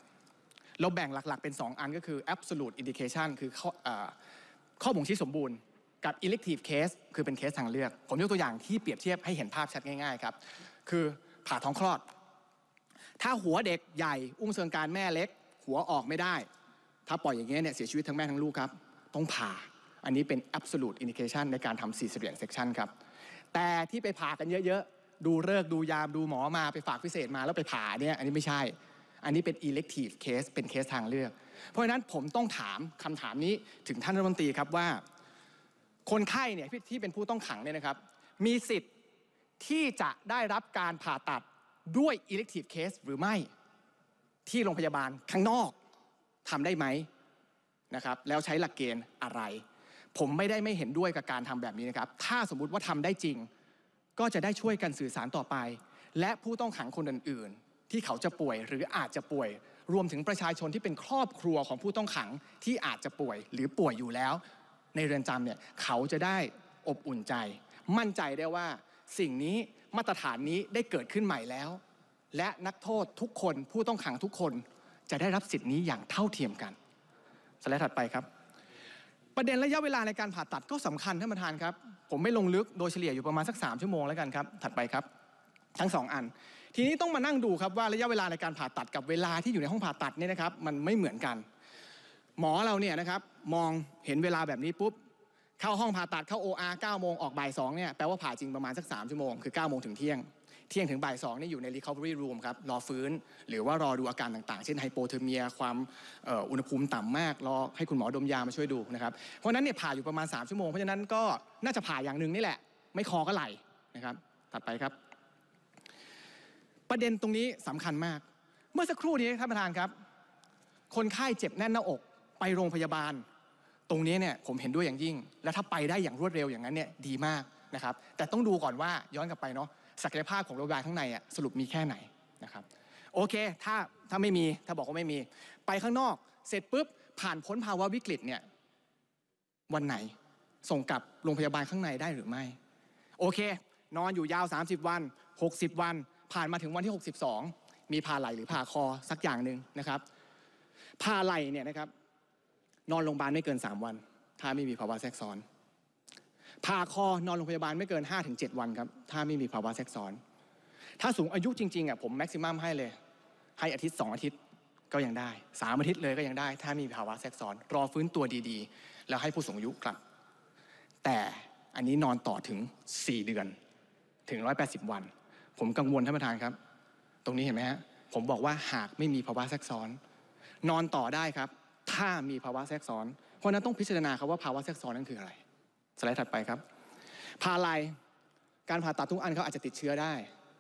เราแบ่งหลัก ๆเป็น 2 อันก็คือ absolute indication คือข้ออข้อบ่งชี้สมบูรณ์กับ elective case คือเป็นเคสทางเลือก ผมยกตัวอย่างที่เปรียบเทียบให้เห็นภาพชัดง่ายๆครับคือผ่าท้องคลอด ถ้าหัวเด็กใหญ่อุ้งเชิงการแม่เล็ก หัวออกไม่ได้ ถ้าปล่อยอย่างเงี้ยเนี่ยเสียชีวิตทั้งแม่ทั้งลูกครับ ต้องผ่า อันนี้เป็น absolute indication ในการทำ cesarean section ครับแต่ที่ไปผ่ากันเยอะๆดูเลิกดูยามดูหมอมาไปฝากพิเศษมาแล้วไปผ่าเนี่ยอันนี้ไม่ใช่อันนี้เป็น elective case เป็นเคสทางเลือก เพราะฉะนั้นผมต้องถามคำถามนี้ถึงท่านรัฐมนตรีครับว่าคนไข้เนี่ยที่เป็นผู้ต้องขังเนี่ยนะครับ มีสิทธิ์ที่จะได้รับการผ่าตัดด้วย elective case หรือไม่ที่โรงพยาบาลข้างนอกทำได้ไหมนะครับแล้วใช้หลักเกณฑ์อะไร ผมไม่ได้ไม่เห็นด้วยกับการทำแบบนี้นะครับ ถ้าสมมุติว่าทำได้จริง ก็จะได้ช่วยกันสื่อสารต่อไป และผู้ต้องขังคนอื่นๆ ที่เขาจะป่วยหรืออาจจะป่วย รวมถึงประชาชนที่เป็นครอบครัวของผู้ต้องขัง ที่อาจจะป่วย หรือป่วยอยู่แล้วในเรือนจำเนี่ยเขาจะได้อบอุ่นใจ มั่นใจได้ว่าสิ่งนี้มาตรฐานนี้ได้เกิดขึ้นใหม่แล้ว และนักโทษทุกคน ผู้ต้องขังทุกคน จะได้รับสิทธินี้อย่างเท่าเทียมกันสไลด์ถัดไปครับ ประเด็นระยะเวลาในการผ่าตัดก็สำคัญท่านประธานครับ ผมไม่ลงลึก โดยเฉลี่ยอยู่ประมาณสัก 3 ชั่วโมงแล้วกันครับถัดไปครับ ทั้ง 2 อัน ทีนี้ต้องมานั่งดูครับว่าระยะเวลาในการผ่าตัดกับเวลาที่อยู่ในห้องผ่าตัดเนี่ยนะครับ มันไม่เหมือนกันหมอเราเนี่ยนะครับ มองเห็นเวลาแบบนี้ปุ๊บ เข้าห้องผ่าตัดเข้าโออาร์เก้าโมง ออกบ่ายสองเนี่ย แปลว่าผ่าจริงประมาณสักสามชั่วโมง คือเก้าโมงถึงเที่ยง เที่ยงถึงบ่ายสองนี่อยู่ใน recovery room ครับ รอฟื้นหรือว่ารอดูอาการต่างๆ เช่นไฮโปเทอร์เมียความอุณหภูมิต่ำมาก รอให้คุณหมอดมยามาช่วยดูนะครับ เพราะนั้นเนี่ยผ่าอยู่ประมาณ 3 ชั่วโมง เพราะฉะนั้นก็น่าจะผ่าอย่างหนึ่งนี่แหละ ไม่คอก็ไหลนะครับถัดไปครับ ประเด็นตรงนี้สำคัญมาก เมื่อสักครู่นี้ท่านประธานครับ คนไข้เจ็บแน่นหน้าอกไปโรงพยาบาลตรงนี้เนี่ยผมเห็นด้วยอย่างยิ่ง และถ้าไปได้อย่างรวดเร็วอย่างนั้นเนี่ยดีมากนะครับ แต่ต้องดูก่อนว่าย้อนกลับไปเนาะศักยภาพของโรงพยาบาลข้างในอ่ะสรุปมีแค่ไหนนะครับ โอเค ถ้าถ้าไม่มีถ้าบอกว่าไม่มี ไปข้างนอกเสร็จปุ๊บผ่านพ้นภาวะวิกฤตเนี่ยวันไหนส่งกลับโรงพยาบาลข้างในได้หรือไม่ โอเค นอนอยู่ยาว 30 วัน 60 วัน ผ่านมาถึงวันที่ 62 มีผ่าไหลหรือผ่าคอสักอย่างหนึ่งนะครับผ่าไหลเนี่ยนะครับนอนโรงพยาบาลไม่เกิน 3 วัน ถ้าไม่มีภาวะแทรกซ้อนผ่าคอนอนโรงพยาบาลไม่เกิน5-7วันครับ ถ้าไม่มีภาวะแทรกซ้อน ถ้าสูงอายุจริงๆอ่ะผมแม็กซิมัมให้เลย ให้อาทิตย์ 2 อาทิตย์ก็ยังได้3อาทิตย์เลยก็ยังได้ ถ้ามีภาวะแทรกซ้อนรอฟื้นตัวดีๆ แล้วให้ผู้สูงอายุกลับ แต่อันนี้นอนต่อถึง 4 เดือน ถึง180 วัน ผมกังวลท่านประธานครับ ตรงนี้เห็นไหมฮะผมบอกว่าหากไม่มีภาวะแทรกซ้อน นอนต่อได้ครับถ้ามีภาวะแทรกซ้อน เพราะนั้นต้องพิจารณาครับว่าภาวะแทรกซ้อนนั้นคืออะไร สไลด์ถัดไปครับพาลาย การผ่าตัดทุกอันเขาอาจจะติดเชื้อได้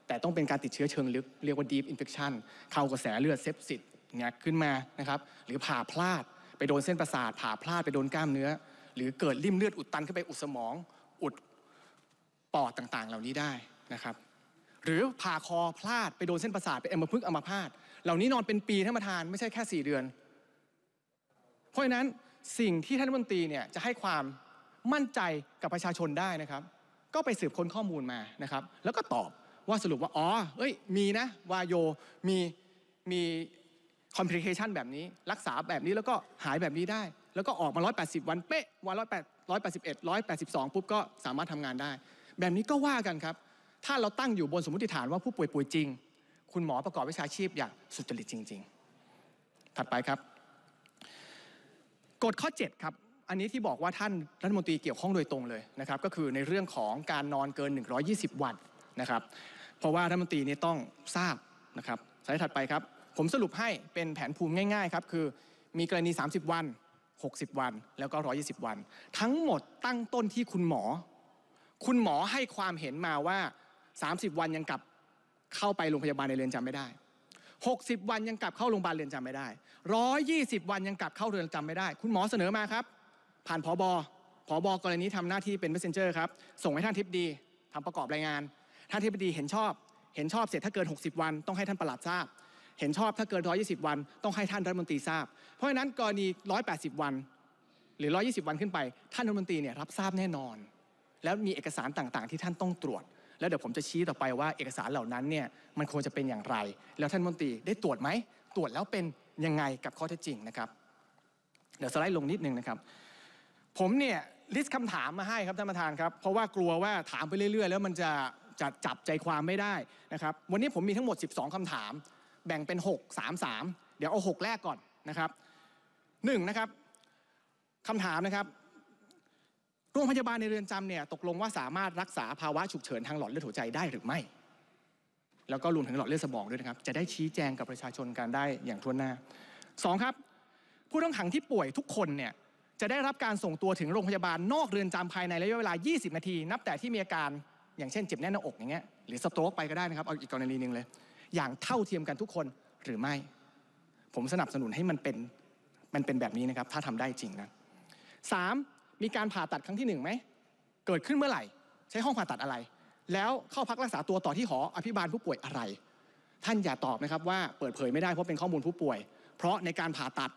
แต่ต้องเป็นการติดเชื้อเชิงลึก เรียกว่า deep infection เข้ากระแสเลือดเซปซิสเนี่ยขึ้นมา นะครับ หรือผ่าพลาดไปโดนเส้นประสาท ผ่าพลาดไปโดนกล้ามเนื้อ หรือเกิดริ่มเลือดอุดตันขึ้นไปอุดสมอง อุดปอดต่างๆ เหล่านี้ได้นะครับ หรือผ่าคอพลาดไปโดนเส้นประสาทไปเอ็มพึกอัมพาตเหล่านี้นอนเป็นปีท่านประธานไม่ใช่แค่4เดือนเพราะฉะนั้นสิ่งที่ท่านรัฐมนตรีเนี่ยจะให้ความมั่นใจกับประชาชนได้นะครับ ก็ไปสืบค้นข้อมูลมานะครับ แล้วก็ตอบว่าสรุปว่าอ๋อเอ้ยมีนะวายโยมีมีคอมพลีเคชันแบบนี้ รักษาแบบนี้แล้วก็หายแบบนี้ได้ แล้วก็ออกมา180 วันเป๊ะวัน181 182 ปุ๊บก็สามารถทำงานได้ แบบนี้ก็ว่ากันครับ ถ้าเราตั้งอยู่บนสมมติฐานว่าผู้ป่วยป่วยจริง คุณหมอประกอบวิชาชีพอย่างสุจริตจริงๆถัดไปครับกฎข้อ7ครับอันนี้ที่บอกว่าท่านรัฐมนตรีเกี่ยวข้องโดยตรงเลยนะครับก็คือในเรื่องของการนอนเกิน 120 วันนะครับเพราะว่ารัฐมนตรีนี่ต้องทราบนะครับสายถัดไปครับ ผมสรุปให้เป็นแผนภูมิง่ายๆ ครับคือมีกรณี 30 วัน 60 วันแล้วก็ 120 วัน ทั้งหมดตั้งต้นที่คุณหมอ คุณหมอให้ความเห็นมาว่า 30 วันยังกลับเข้าไปโรงพยาบาลในเรือนจำไม่ได้60วันยังกลับเข้าโรงพยาบาลเรือนจำไม่ได้ 120 วันยังกลับเข้าเรือนจำไม่ได้ คุณหมอเสนอมาครับ ผ่านพอบอพอบอกรณีทำหน้าที่เป็นเสเซนเจอร์ครับส่งให้ท่านทิพดีทำประกอบรายงาน ท่านทิพดีเห็นชอบ เห็นชอบเสร็จถ้าเกิน 60 วันต้องให้ท่านประหลัดทราบ เห็นชอบถ้าเกิน 120 วันต้องให้ท่านรัฐมนตรีทราบ เพราะฉะนั้นกรณี 180 วันหรือ 120 วันขึ้นไปท่านรัฐมนตรีเนี่ยรับทราบแน่นอน แล้วมีเอกสารต่างๆ ที่ท่านต้องตรวจแล้วเดี๋ยวผมจะชี้ต่อไปว่าเอกสารเหล่านั้นเนี่ยมันควรจะเป็นอย่างไร แล้วท่านมนตรีได้ตรวจไหมตรวจแล้วเป็นยังไงกับข้อเท็จจริงนะครับ เดี๋ยวสไลด์ลงนิดนึงนะครับ ผมเนี่ยลิสต์คำถามมาให้ครับท่านประธานครับเพราะว่ากลัวว่าถามไปเรื่อย ๆ แล้วมันจะจะจับใจความไม่ได้นะครับ วันนี้ผมมีทั้งหมด 12 คำถาม แบ่งเป็น 6 3 3 เดี๋ยวเอา 6 แรกก่อนนะครับ1นะครับคำถามนะครับโรงพยาบาลในเรือนจำเนี่ยตกลงว่าสามารถรักษาภาวะฉุกเฉินทางหลอดเลือดหัวใจได้หรือไม่ แล้วก็รวมถึงหลอดเลือดสมองด้วยนะครับ จะได้ชี้แจงกับประชาชนการได้อย่างทั่วหน้า 2 ครับ ผู้ต้องขังที่ป่วยทุกคนเนี่ยจะได้รับการส่งตัวถึงโรงพยาบาลนอกเรือนจำภายในระยะเวลา 20 นาทีนับแต่ที่มีอาการอย่างเช่นเจ็บแน่นหน้าอกอย่างเงี้ยหรือสโตรกไปก็ได้นะครับเอาอีกกรณีหนึ่งเลย อย่างเท่าเทียมกันทุกคนหรือไม่ ผมสนับสนุนให้มันเป็นมันเป็นแบบนี้นะครับถ้าทำได้จริงนะ 3. มีการผ่าตัดครั้งที่หนึ่งไหม เกิดขึ้นเมื่อไหร่ ใช้ห้องผ่าตัดอะไร แล้วเข้าพักรักษาตัวต่อที่หอ อภิบาลผู้ป่วยอะไร ท่านอย่าตอบนะครับ ว่าเปิดเผยไม่ได้เพราะเป็นข้อมูลผู้ป่วย เพราะในการผ่าตัด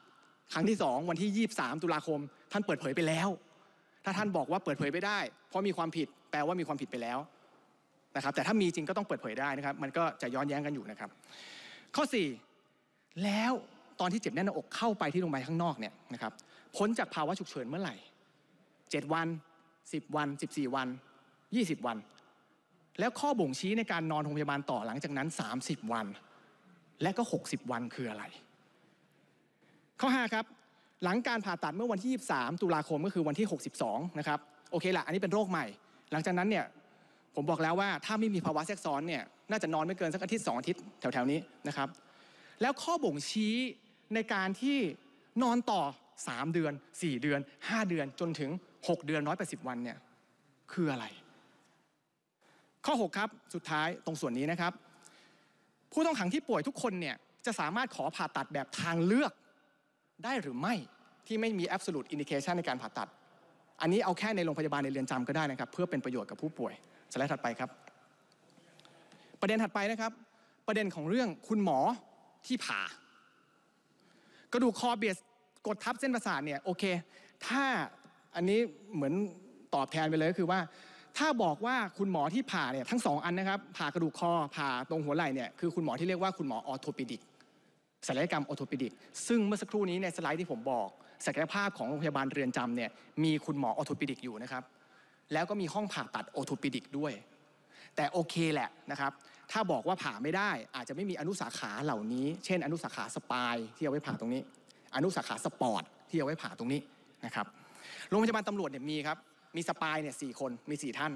ครั้งที่ 2 วันที่ 23 ตุลาคม ท่านเปิดเผยไปแล้ว ถ้าท่านบอกว่าเปิดเผยไม่ได้ เพราะมีความผิดแปลว่ามีความผิดไปแล้วนะครับ แต่ถ้ามีจริงก็ต้องเปิดเผยได้นะครับ มันก็จะย้อนแย้งกันอยู่นะครับ ข้อ 4 แล้วตอนที่เจ็บแน่นหน้าอกเข้าไปที่โรงพยาบาลข้างนอกเนี่ยนะครับ พ้นจากภาวะฉุกเฉินเมื่อไหร่7 วัน 10 วัน 14 วัน 20 วัน แล้วข้อบ่งชี้ในการนอนโรงพยาบาลต่อหลังจากนั้น 30 วัน และก็ 60 วันคืออะไร ข้อ5ครับ หลังการผ่าตัดเมื่อวันที่ 23 ตุลาคมก็คือวันที่ 62 นะครับ โอเคละอันนี้เป็นโรคใหม่ หลังจากนั้นเนี่ย ผมบอกแล้วว่าถ้าไม่มีภาวะแทรกซ้อนเนี่ย น่าจะนอนไม่เกินสักอาทิตย์สองอาทิตย์แถว ๆนี้นะครับ แล้วข้อบ่งชี้ในการที่นอนต่อ 3 เดือน 4 เดือน 5 เดือนจนถึง6เดือน180วันเนี่ยคืออะไร ข้อ6ครับสุดท้ายตรงส่วนนี้นะครับ ผู้ต้องขังที่ป่วยทุกคนเนี่ยจะสามารถขอผ่าตัดแบบทางเลือกได้หรือไม่ที่ไม่มี absolute indication ในการผ่าตัด อันนี้เอาแค่ในโรงพยาบาลในเรือนจำก็ได้นะครับ เพื่อเป็นประโยชน์กับผู้ป่วยสไลด์ถัดไปครับ ประเด็นถัดไปนะครับ ประเด็นของเรื่องคุณหมอที่ผ่า กระดูกคอเบียดกดทับเส้นประสาทเนี่ยโอเคถ้าอันนี้เหมือนตอบแทนไปเลยก็คือว่า ถ้าบอกว่าคุณหมอที่ผ่าเนี่ยทั้งสองอันนะครับ ผ่ากระดูกคอผ่าตรงหัวไหล่เนี่ยคือคุณหมอที่เรียกว่าคุณหมอออโทปิดิกศัลยกรรมออโทปิดิกซึ่งเมื่อสักครู่นี้ในสไลด์ที่ผมบอกศักยภาพของโรงพยาบาลเรือนจำเนี่ยมีคุณหมอออโทปิดิกอยู่นะครับแล้วก็มีห้องผ่าตัดออโทปิดิกด้วย แต่โอเคแหละนะครับถ้าบอกว่าผ่าไม่ได้อาจจะไม่มีอนุสาขาเหล่านี้ เช่น อนุสาขาสปายที่เอาไว้ผ่าตรงนี้ อนุสาขาสปอร์ต ที่เอาไว้ผ่าตรงนี้นะครับโรงพยาบาลตำรวจเนี่ยมีครับ มีสปายเนี่ยสี่คน มีสี่ท่าน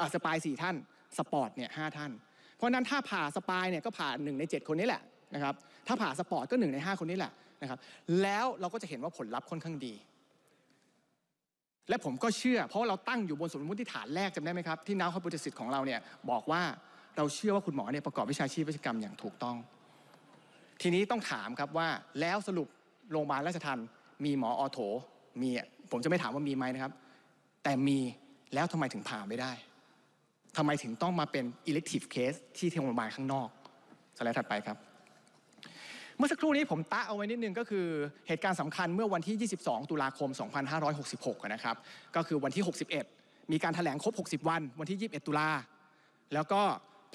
อ่าสปายสี่ท่าน สปอร์ตเนี่ยห้าท่าน เพราะนั้นถ้าผ่าสปายเนี่ยก็ผ่าหนึ่งในเจ็ดคนนี้แหละนะครับ ถ้าผ่าสปอร์ตก็หนึ่งในห้าคนนี้แหละนะครับ แล้วเราก็จะเห็นว่าผลลัพธ์ค่อนข้างดี และผมก็เชื่อเพราะเราตั้งอยู่บนสมมติฐานแรกจำได้ไหมครับที่นักข้าบุตรศิษย์ของเราเนี่ยบอกว่าเราเชื่อว่าคุณหมอเนี่ยประกอบวิชาชีพวิชกรรมอย่างถูกต้อง ทีนี้ต้องถามครับว่าแล้วสรุปโรงพยาบาลราชทันมีหมออโถมีผมจะไม่ถามว่ามีไหมนะครับ แต่มีแล้วทำไมถึงผ่าไม่ได้ทำไมถึงต้องมาเป็น elective case ที่โรงพยาบาลข้างนอกสไลด์ถัดไปครับ เมื่อสักครู่นี้ผมตะเอาไว้นิดนึงก็คือ เหตุการณ์สำคัญเมื่อวันที่ 22 ตุลาคม 2566นะครับ ก็คือวันที่ 61 มีการถแถลงครบ 60 วัน วันที่ 21 ตุลา แล้วก็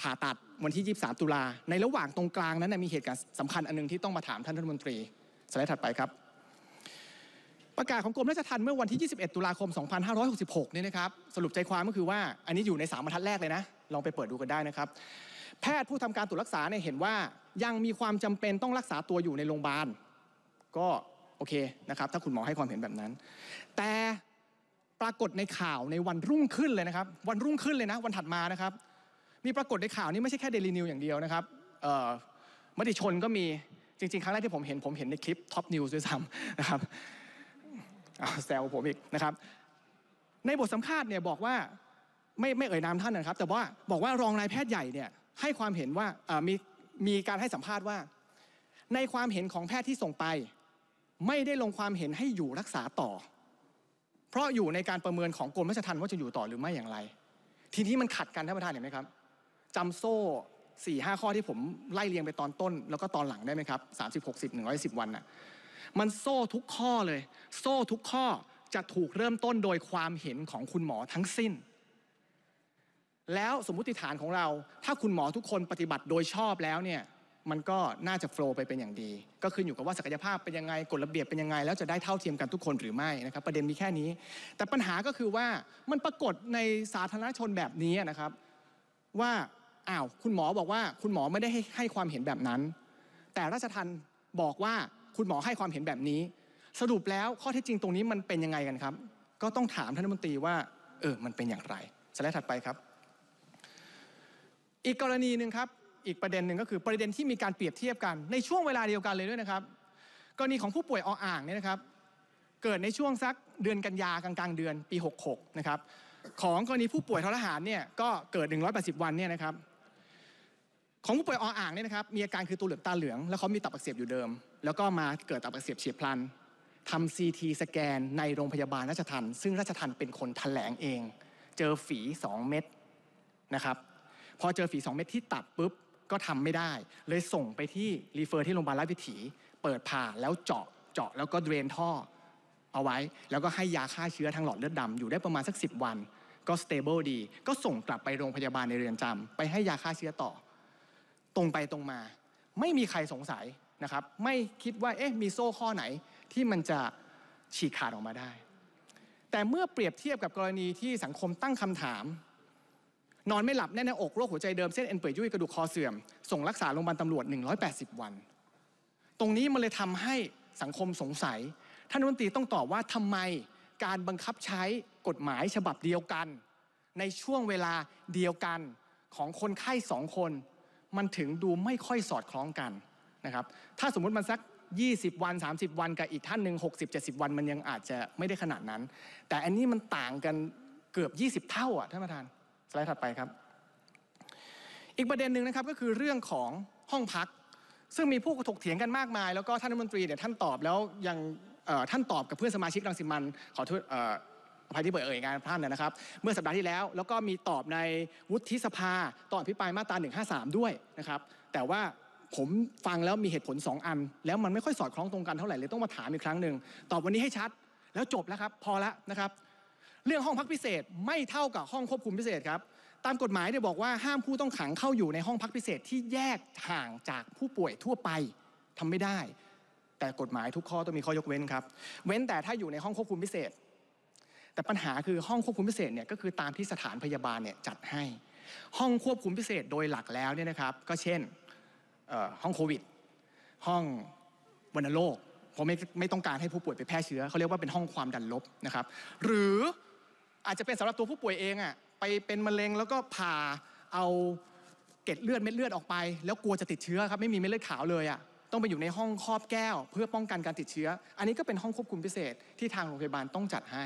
ผ่าตัดวันที่ 23 ตุลาในระหว่างตรงกลาง นั้นมีเหตุการณ์สำคัญอันนึงที่ต้องมาถามท่านรัฐมนตรีสไลด์ถัดไปครับประกาศของกรมราชทัณฑ์เมื่อวันที่ 21 ตุลาคม 2566นี่นะครับ สรุปใจความก็คือว่า อันนี้อยู่ใน3บรรทัดแรกเลยนะ ลองไปเปิดดูกันได้นะครับ แพทย์ผู้ทำการตรวจรักษาเนี่ยเห็นว่า ยังมีความจำเป็นต้องรักษาตัวอยู่ในโรงพยาบาล ก็โอเคนะครับ ถ้าคุณหมอให้ความเห็นแบบนั้น แต่ปรากฏในข่าวในวันรุ่งขึ้นเลยนะครับ วันรุ่งขึ้นเลยนะ วันถัดมานะครับ มีปรากฏในข่าวนี้ไม่ใช่แค่เดลีนิวอย่างเดียวนะครับมติชนก็มี จริงๆ ครั้งแรกที่ผมเห็นผมเห็นในคลิปท็อปนิวส์ด้วยซ้ำนะครับเอาแซวผมอีกนะครับ ในบทสัมภาษณ์เนี่ยบอกว่าไม่ไม่เอ่ยนามท่านนะครับ แต่ว่า บอกว่ารองนายแพทย์ใหญ่เนี่ยให้ความเห็นว่ามีมีการให้สัมภาษณ์ว่า ในความเห็นของแพทย์ที่ส่งไป ไม่ได้ลงความเห็นให้อยู่รักษาต่อ เพราะอยู่ในการประเมินของกรมราชทัณฑ์ว่าจะอยู่ต่อหรือไม่อย่างไร ทีนี้มันขัดกันท่านประธานเห็นไหมครับจำโซ่สี่ห้าข้อที่ผมไล่เรียงไปตอนต้นแล้วก็ตอนหลังได้ไหมครับสามสิบหกสิบหนึ่งร้อยสิบวันน่ะมันโซ่ทุกข้อเลย โซ่ทุกข้อจะถูกเริ่มต้นโดยความเห็นของคุณหมอทั้งสิ้น แล้วสมมุติฐานของเรา ถ้าคุณหมอทุกคนปฏิบัติโดยชอบแล้วเนี่ย มันก็น่าจะโฟล์ไปเป็นอย่างดี ก็ขึ้นอยู่กับว่าศักยภาพเป็นยังไงกฎระเบียบเป็นยังไง แล้วจะได้เท่าเทียมกันทุกคนหรือไม่นะครับ ประเด็นมีแค่นี้ แต่ปัญหาก็คือว่ามันปรากฏในสาธารณชนแบบนี้นะครับ ว่าอ้าวคุณหมอบอกว่า คุณหมอไม่ได้ให้ให้ความเห็นแบบนั้น แต่ราชทันบอกว่าคุณหมอให้ความเห็นแบบนี้สรุปแล้วข้อเท็จจริงตรงนี้มันเป็นยังไงกันครับก็ต้องถามท่านรัฐมนตรีว่าเออมันเป็นอย่างไรสไลด์ถัดไปครับ อีกกรณีหนึ่งครับอีกประเด็นหนึ่งก็คือประเด็นที่มีการเปรียบเทียบกันในช่วงเวลาเดียวกันเลยด้วยนะครับกรณีของผู้ป่วยออ่างเนี่ยนะครับ เกิดในช่วงสักเดือนกันยากลางๆ เดือนปี66นะครับของกรณีผู้ป่วยทรหารเนี่ยก็เกิด 180 วันเนี่ยนะครับของผู้ป่วยออ่างเนี่ยนะครับ มีอาการคือตัวเหลืองตาเหลือง แล้วเขามีตับอักเสบอยู่เดิม แล้วก็มาเกิดตับอักเสบเฉียบพลันทำซีทีสแกนในโรงพยาบาลราชทันซึ่งราชทันเป็นคนแถลงเอง เจอฝี 2 เม็ดนะครับพอเจอฝี 2 เม็ดที่ตับปุ๊บ ก็ทำไม่ได้ เลยส่งไปที่รีเฟอร์ที่โรงพยาบาลราชวิถีเปิดผ่าแล้วเจาะเจาะแล้วก็เดรนท่อ เอาไว้แล้วก็ให้ยาฆ่าเชื้อทางหลอดเลือดดาอยู่ได้ประมาณสัก 10 วัน ก็สเตเบิลดีก็ส่งกลับไปโรงพยาบาลในเรือนจำ ไปให้ยาฆ่าเชื้อต่อตรงไปตรงมา ไม่มีใครสงสัยนะครับ ไม่คิดว่าเอ๊ะมีโซ่ข้อไหน ที่มันจะฉีกขาดออกมาได้ แต่เมื่อเปรียบเทียบกับกรณีที่สังคมตั้งคำถาม นอนไม่หลับแน่นนอกโรคหัวใจเดิมเส้นเอ็นเปื่อยยุ่ยกระดูกคอเสื่อมส่งรักษาโรงพยาบาลตำรวจ180 วัน ตรงนี้มันเลยทำให้สังคมสงสัยท่านรัฐมนตรีต้องตอบว่าทำไมการบังคับใช้กฎหมายฉบับเดียวกัน ในช่วงเวลาเดียวกันของคนไข้สองคนมันถึงดูไม่ค่อยสอดคล้องกันนะครับถ้าสมมุติมันสัก 20 วัน 30 วันกับอีกท่านหนึ่ง60 70 วันมันยังอาจจะไม่ได้ขนาดนั้น แต่อันนี้มันต่างกันเกือบ 20 เท่าอ่ะท่านประธานสไลด์ถัดไปครับ อีกประเด็นหนึ่งนะครับก็คือเรื่องของห้องพัก ซึ่งมีผู้ถกเถียงกันมากมายแล้วก็ท่านรัฐมนตรีเนี่ยท่านตอบแล้วยังท่านตอบกับเพื่อนสมาชิกรังสิมันขอโทษอภัยที่เปิดเอ่ยงานท่านนะครับ เมื่อสัปดาห์ที่แล้วแล้วก็มีตอบในวุฒิสภาตอนอภิปรายมาตรา153 ด้วยนะครับแต่ว่าผมฟังแล้วมีเหตุผล 2 อัน แล้วมันไม่ค่อยสอดคล้องตรงกันเท่าไหร่เลยต้องมาถามอีกครั้งหนึ่งตอบวันนี้ให้ชัดแล้วจบแล้วครับพอแล้วนะครับ เรื่องห้องพักพิเศษไม่เท่ากับห้องควบคุมพิเศษครับตามกฎหมายเนี่ยบอกว่าห้ามผู้ต้องขังเข้าอยู่ในห้องพักพิเศษที่แยกห่างจากผู้ป่วยทั่วไปทำไม่ได้ แต่กฎหมายทุกข้อต้องมีข้อยกเว้นครับ เว้นแต่ถ้าอยู่ในห้องควบคุมพิเศษแต่ปัญหาคือห้องควบคุมพิเศษเนี่ยก็คือตามที่สถานพยาบาลเนี่ยจัดให้ห้องควบคุมพิเศษโดยหลักแล้วเนี่ยนะครับก็เช่นห้องโควิด ห้องวันโรคเพราะไม่ไม่ต้องการให้ผู้ป่วยไปแพร่เชื้อ เขาเรียกว่าเป็นห้องความดันลบนะครับหรืออาจจะเป็นสำหรับตัวผู้ป่วยเองอะ่ะไปเป็นมะเร็งแล้วก็ผ่าเอาเกล็ดเลือดเม็ดเลือดออกไป แล้วกลัวจะติดเชื้อครับไม่มีเม็ดเลือดขาวเลยอะ่ะต้องไปอยู่ในห้องครอบแก้ว เพื่อป้องกันการติดเชื้อ อันนี้ก็เป็นห้องควบคุมพิเศษที่ทางโรงพยาบาลต้องจัดให้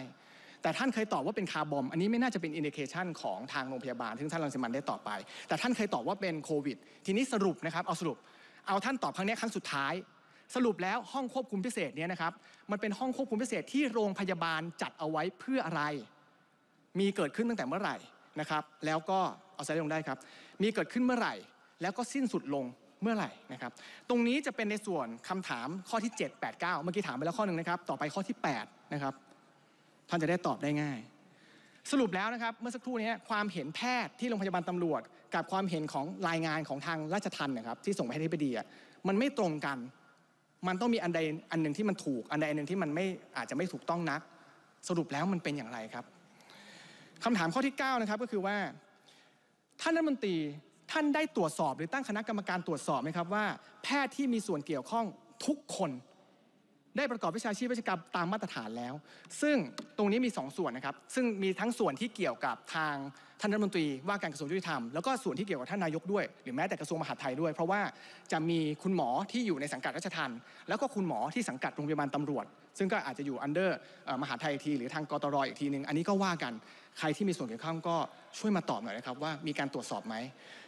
แต่ท่านเคยตอบว่าเป็นคาร์บอมอันนี้ไม่น่าจะเป็นอินดิเคชันของทางโรงพยาบาลซึ่งท่านรังสิมันได้ตอบไป แต่ท่านเคยตอบว่าเป็นโควิด ทีนี้สรุปนะครับเอาสรุป เอาท่านตอบครั้งนี้ครั้งสุดท้าย สรุปแล้วห้องควบคุมพิเศษเนี่ยนะครับ มันเป็นห้องควบคุมพิเศษ ที่โรงพยาบาลจัดเอาไว้เพื่ออะไร มีเกิดขึ้นตั้งแต่เมื่อไหร่นะครับ แล้วก็เอาใส่ลงได้ครับมีเกิดขึ้นเมื่อไหร่ แล้วก็สิ้นสุดลงเมื่อไหร่นะครับ ตรงนี้จะเป็นในส่วนคำถามข้อที่ 7 8 9เมื่อกี้ถามไปแล้วข้อหนึ่งนะครับ ต่อไปข้อที่ 8 นะครับท่านจะได้ตอบได้ง่าย สรุปแล้วนะครับเมื่อสักครู่นี้ความเห็นแพทย์ที่โรงพยาบาลตำรวจ กับความเห็นของรายงานของทางราชทันนะครับ ที่ส่งไปให้ที่ปดีอ่ะมันไม่ตรงกัน มันต้องมีอันใดอันหนึ่งที่มันถูก อันใดอันหนึ่งที่มันไม่อาจจะไม่ถูกต้องนัก สรุปแล้วมันเป็นอย่างไรครับ คำถามข้อที่ 9 นะครับก็คือว่า ท่านรัฐมนตรี ท่านได้ตรวจสอบหรือตั้งคณะกรรมการตรวจสอบไหมครับว่า แพทย์ที่มีส่วนเกี่ยวข้องทุกคนได้ประกอบวิชาชีพวิชากรรมตามมาตรฐานแล้ว ซึ่งตรงนี้มี 2 ส่วนนะครับซึ่งมีทั้งส่วนที่เกี่ยวกับทางท่านรัฐมนตรี ว่าการกระทรวงยุติธรรมแล้วก็ส่วนที่เกี่ยวกับท่านนายกด้วยหรือแม้แต่กระทรวงมหาดไทยด้วย เพราะว่าจะมีคุณหมอที่อยู่ในสังกัดราชทัณฑ์แล้วก็คุณหมอที่สังกัดโรงพยาบาลตำรวจ ซึ่งก็อาจจะอยู่อันเดอร์มหาไทยที หรือทางกตรอีกทีหนึ่งอันนี้ก็ว่ากันใครที่มีส่วนเกี่ยวข้องก็ช่วยมาตอบหน่อยนะครับว่า มีการตรวจสอบไหม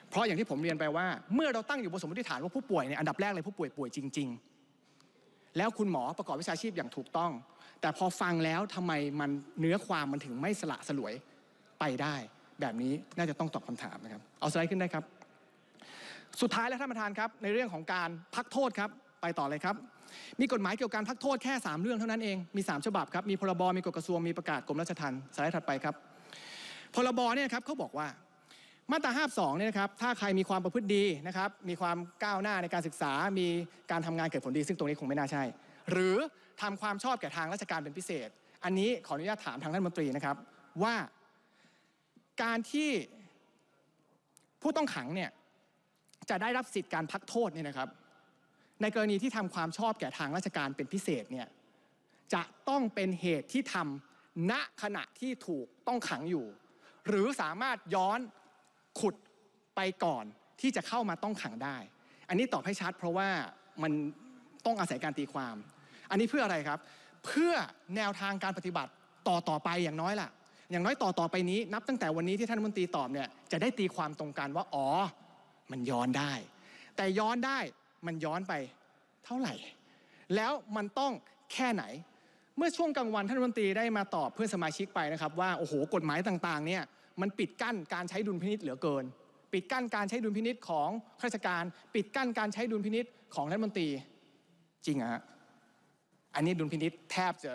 เพราะอย่างที่ผมเรียนไปว่าเมื่อเราตั้งอยู่บนสมมติฐานว่าผู้ป่วยในอันดับแรกเลยผู้ป่วยป่วยจริงแล้วคุณหมอประกอบวิชาชีพอย่างถูกต้อง แต่พอฟังแล้วทำไมมันเนื้อความมันถึงไม่สละสลวยไปได้ แบบนี้น่าจะต้องตอบคำถามนะครับ เอาสไลด์ขึ้นได้ครับ สุดท้ายแล้วท่านประธานครับ ในเรื่องของการพักโทษครับ ไปต่อเลยครับ มีกฎหมายเกี่ยวกับการพักโทษแค่ 3 เรื่องเท่านั้นเองมี 3 ฉบับครับมีพรบมีกฎกระทรวงมีประกาศกรมราชทัณฑ์สไลด์ถัดไปครับพรบเนี่ยครับเขาบอกว่ามาตรา52เนี่ยนะครับ ถ้าใครมีความประพฤติดีนะครับ มีความก้าวหน้าในการศึกษา มีการทำงานเกิดผลดีซึ่งตรงนี้คงไม่น่าใช่ หรือทำความชอบแก่ทางราชการเป็นพิเศษ อันนี้ขออนุญาตถามทางท่านมนตรีนะครับว่าการที่ผู้ต้องขังเนี่ยจะได้รับสิทธิ์การพักโทษเนี่ยนะครับ ในกรณีที่ทำความชอบแก่ทางราชการเป็นพิเศษเนี่ยจะต้องเป็นเหตุที่ทำณขณะที่ถูกต้องขังอยู่ หรือสามารถย้อนขุดไปก่อนที่จะเข้ามาต้องขังได้ อันนี้ตอบให้ชัด เพราะว่ามันต้องอาศัยการตีความ อันนี้เพื่ออะไรครับ เพื่อแนวทางการปฏิบัติต่อต่อไปอย่างน้อยล่ะ อย่างน้อยต่อต่อไปนี้ นับตั้งแต่วันนี้ที่ท่านมนตรีตอบเนี่ยจะได้ตีความตรงกันว่า อ๋อ มันย้อนได้ แต่ย้อนได้มันย้อนไปเท่าไหร่ แล้วมันต้องแค่ไหน เมื่อช่วงกลางวันท่านมนตรีได้มาตอบเพื่อนสมาชิกไปนะครับว่าโอ้โหกฎหมายต่าง ๆเนี่ยมันปิดกั้นการใช้ดุลพินิษฐ์เหลือเกิน ปิดกั้นการใช้ดุลพินิษฐ์ของข้าราชการ ปิดกั้นการใช้ดุลพินิษฐ์ของรัฐมนตรี จริงอะ อันนี้ดุลพินิษฐ์แทบจะ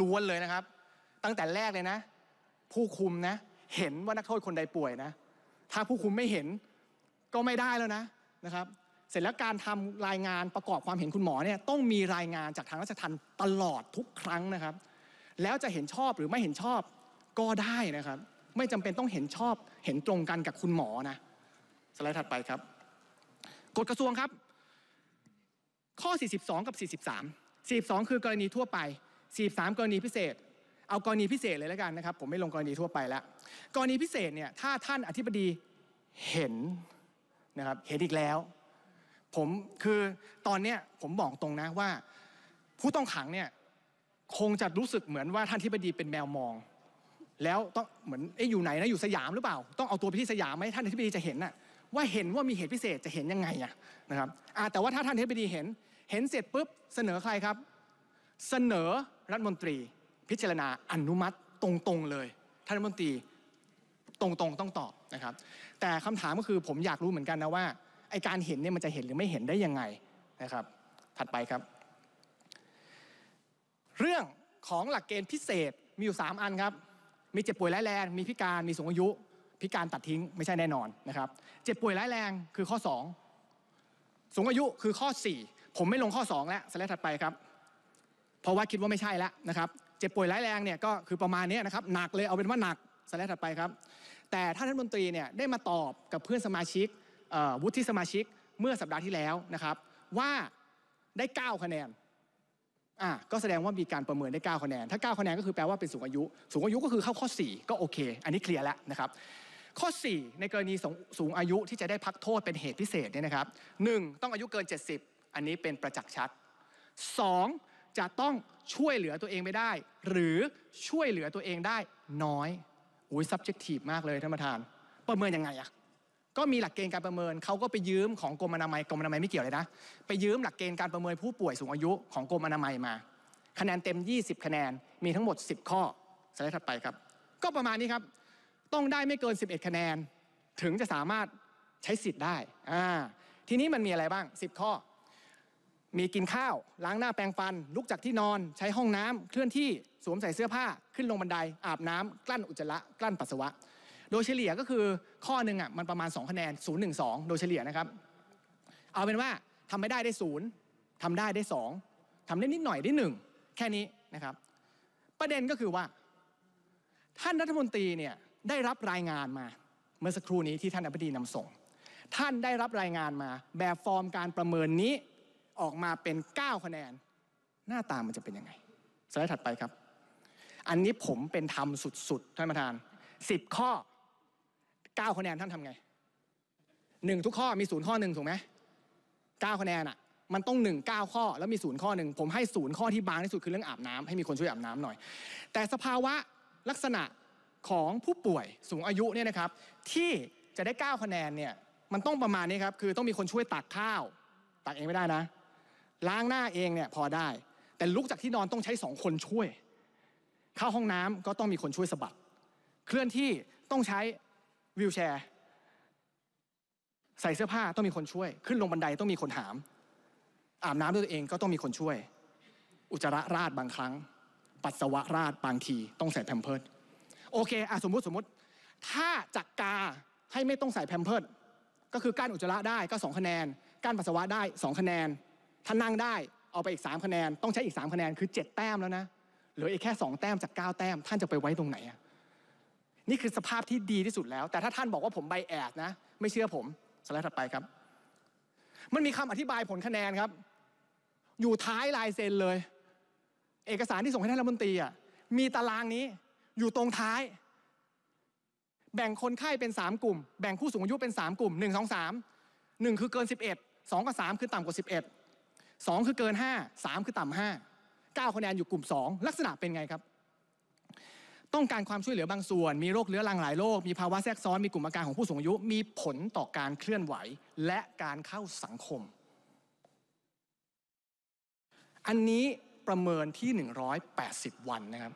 ล้วนๆเลยนะครับ ตั้งแต่แรกเลยนะ ผู้คุมนะ เห็นว่านักโทษคนใดป่วยนะ ถ้าผู้คุมไม่เห็นก็ไม่ได้แล้วนะนะครับ เสร็จแล้วการทำรายงานประกอบความเห็นคุณหมอเนี่ย ต้องมีรายงานจากทางราชทัณฑ์ตลอดทุกครั้งนะครับ แล้วจะเห็นชอบหรือไม่เห็นชอบก็ได้นะครับไม่จำเป็นต้องเห็นชอบเห็นตรงกันกับคุณหมอนะสไลด์ถัดไปครับกฎกระทรวงครับ ข้อ 42 กับ 43 42 คือ กรณีทั่วไป 43 กรณีพิเศษ เอากรณีพิเศษเลยแล้วกันนะครับ ผมไม่ลงกรณีทั่วไปแล้วกรณีพิเศษเนี่ยถ้าท่านอธิบดีเห็นนะครับเห็นอีกแล้วผมคือตอนเนี้ยผมบอกตรงนะว่า ผู้ต้องขังเนี่ยคงจะรู้สึกเหมือนว่าท่านอธิบดีเป็นแมวมองแล้วต้องเหมือนไอ้อยู่ไหนนะอยู่สยามหรือเปล่า ต้องเอาตัวไปที่สยามไหมท่านอธิบดีจะเห็นน่ะว่าเห็นว่ามีเหตุพิเศษจะเห็นยังไงอะนะครับแต่ว่าถ้าท่านอธิบดีเห็นเห็นเสร็จปุ๊บเสนอใครครับ เสนอรัฐมนตรี พิจารณาอนุมัติตรง ๆเลยท่านรัฐมนตรีตรงๆต้องตอบนะครับ แต่คำถามก็คือผมอยากรู้เหมือนกันนะว่าไอการเห็นเนี่ยมันจะเห็นหรือไม่เห็นได้ยังไงนะครับ ถัดไปครับ เรื่องของหลักเกณฑ์พิเศษมีอยู่ 3 อันครับมีเจ็บป่วยร้ายแรง มีพิการ มีสูงอายุ พิการตัดทิ้งไม่ใช่แน่นอนนะครับ เจ็บป่วยร้ายแรงคือข้อ 2สูงอายุคือข้อ 4 ผมไม่ลงข้อ2แล้วสไลด์ถัดไปครับเพราะว่าคิดว่าไม่ใช่แล้วนะครับ เจ็บป่วยร้ายแรงเนี่ยก็คือประมาณนี้นะครับ หนักเลยเอาเป็นว่าหนักสไลด์ถัดไปครับ แต่ท่านรัฐมนตรีเนี่ยได้มาตอบกับเพื่อนสมาชิกวุฒิสมาชิก เมื่อสัปดาห์ที่แล้วนะครับ ว่าได้9คะแนนอ่ะก็แสดงว่ามีการประเมินได้ 9 คะแนน ถ้า 9 คะแนนก็คือแปลว่าเป็นสูงอายุ สูงอายุก็คือเข้าข้อ 4 ก็โอเค อันนี้เคลียร์แล้วนะครับ ข้อ 4 ในกรณีสูงอายุที่จะได้พักโทษเป็นเหตุพิเศษเนี่ยนะครับ 1. ต้องอายุเกิน 70 อันนี้เป็นประจักษ์ชัด 2. จะต้องช่วยเหลือตัวเองไม่ได้หรือช่วยเหลือตัวเองได้น้อยอุ้ย subjective มากเลยท่านประธาน ประเมินยังไงอะก็มีหลักเกณฑ์การประเมินเขาก็ไปยืมของกรมอนามัยกรมอนามัยไม่เกี่ยวเลยนะไปยืมหลักเกณฑ์การประเมินผู้ป่วยสูงอายุของกรมอนามัยมาคะแนนเต็ม 20 คะแนนมีทั้งหมด 10 ข้อสไลด์ถัดไปครับ ก็ประมาณนี้ครับ ต้องได้ไม่เกิน 11 คะแนนถึงจะสามารถใช้สิทธิ์ได้อ่าทีนี้มันมีอะไรบ้าง 10 ข้อ มีกินข้าวล้างหน้าแปรงฟัน ลุกจากที่นอนใช้ห้องน้ำ เคลื่อนที่สวมใส่เสื้อผ้า ขึ้นลงบันไดอาบน้ำ กลั้นอุจจาระกลั้นปัสสาวะ โดยเฉลี่ยก็คือข้อหนึ่งอ่ะมันประมาณ2คะแนน0องโดยเฉลี่ยนะครับ เอาเป็นว่าทำไม่ได้ได้ศูนย์ทำได้ได้2ทำได้นิดหน่อยได้1แค่นี้นะครับ ประเด็นก็คือว่า ท่านรัฐมนตรีเนี่ยได้รับรายงานมา เมื่อสักครู่นี้ที่ท่านอภิบดีนำส่ง ท่านได้รับรายงานมา แบบฟอร์มการประเมินนี้ออกมาเป็น 9 คะแนนหน้าตามันจะเป็นยังไงสไลด์ถัดไปครับ อันนี้ผมเป็นธรรมสุดๆท่านประธาน 10 ข้อก้าคะแนนท่านทำไงหนึ่งทุกข้อมีศูนย์ข้อหนึ่งถูกไหมเก้าคะแนนอ่ะมันต้องหนึ่งเก้าข้อแล้วมีศูนย์ข้อหนึ่งผมให้ศูนย์ข้อที่บางที่สุดคือเรื่องอาบน้ำให้มีคนช่วยอาบน้ำหน่อยแต่สภาวะ ลักษณะของผู้ป่วยสูงอายุเนี่ยนะครับ ที่จะได้9คะแนนเนี่ยมันต้องประมาณนี้ครับคือต้องมีคนช่วยตักข้าวตักเองไม่ได้นะ ล้างหน้าเองเนี่ยพอได้แต่ลุกจากที่นอนต้องใช้สองคนช่วย เข้าห้องน้ำก็ต้องมีคนช่วยสะบัดเคลื่อนที่ต้องใช้วิวแชร์ใส่เสื้อผ้าต้องมีคนช่วย ขึ้นลงบันไดต้องมีคนหาม อาบน้ำด้วยตัวเองก็ต้องมีคนช่วย อุจจาระราดบางครั้ง ปัสสาวะราดบางทีต้องใส่แพมเพิร์ดโอเคอสมมติสมมติถ้าจักกาให้ไม่ต้องใส่แพมเพิร์ดก็คือการอุจจาระได้ก็ 2 คะแนนการปัสสาวะได้2คะแนน ท่านั่งได้ เอาไปอีก3คะแนนต้องใช้อีก3คะแนนคือ 7 แต้มแล้วนะเหลืออีกแค่ 2 แต้มจาก 9 แต้ม ท่านจะไปไว้ตรงไหนอะนี่คือสภาพที่ดีที่สุดแล้ว แต่ถ้าท่านบอกว่าผมใบแอดนะ ไม่เชื่อผมสไลด์ถัดไปครับ มันมีคำอธิบายผลคะแนนครับ อยู่ท้ายลายเซ็นเลย เอกสารที่ส่งให้ท่านรัฐมนตรีอ่ะมีตารางนี้อยู่ตรงท้าย แบ่งคนไข้เป็น 3 กลุ่ม แบ่งผู้สูงอายุเป็น 3 กลุ่ม1 2 3 1 คือเกิน 11 2 กับ 3 คือต่ำกว่า 11 2 คือเกิน 5 3 คือต่ำา5 9คะแนนอยู่กลุ่ม 2 ลักษณะเป็นไงครับต้องการความช่วยเหลือบางส่วน มีโรคเรื้อรังหลายโรค มีภาวะแทรกซ้อน มีกลุ่มอาการของผู้สูงอายุ มีผลต่อการเคลื่อนไหวและการเข้าสังคม อันนี้ประเมินที่ 180 วันนะครับ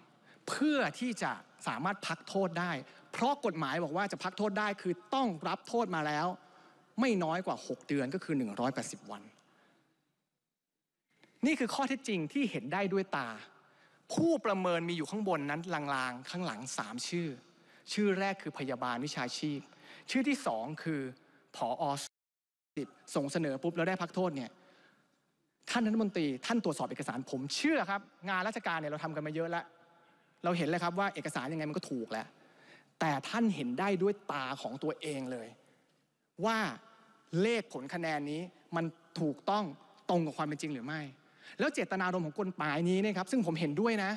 เพื่อที่จะสามารถพักโทษได้ เพราะกฎหมายบอกว่าจะพักโทษได้คือต้องรับโทษมาแล้ว ไม่น้อยกว่า 6 เดือนก็คือ 180 วัน นี่คือข้อเท็จจริงที่เห็นได้ด้วยตาผู้ประเมินมีอยู่ข้างบนนั้นลางๆข้างหลัง3ชื่อ ชื่อแรกคือพยาบาลวิชาชีพ ชื่อที่ 2 คือผอสิบส่งเสนอปุ๊บแล้วได้พักโทษเนี่ยท่านรัฐมนตรี ท่านตรวจสอบเอกสารผมเชื่อครับ งานราชการเนี่ยเราทำกันมาเยอะแล้วเราเห็นแล้วครับว่าเอกสารยังไงมันก็ถูกแล้ว แต่ท่านเห็นได้ด้วยตาของตัวเองเลย ว่าเลขผลคะแนนนี้มันถูกต้องตรงกับความเป็นจริงหรือไม่แล้วเจตนารมณ์ของกฎหมายนี้นะครับซึ่งผมเห็นด้วยนะ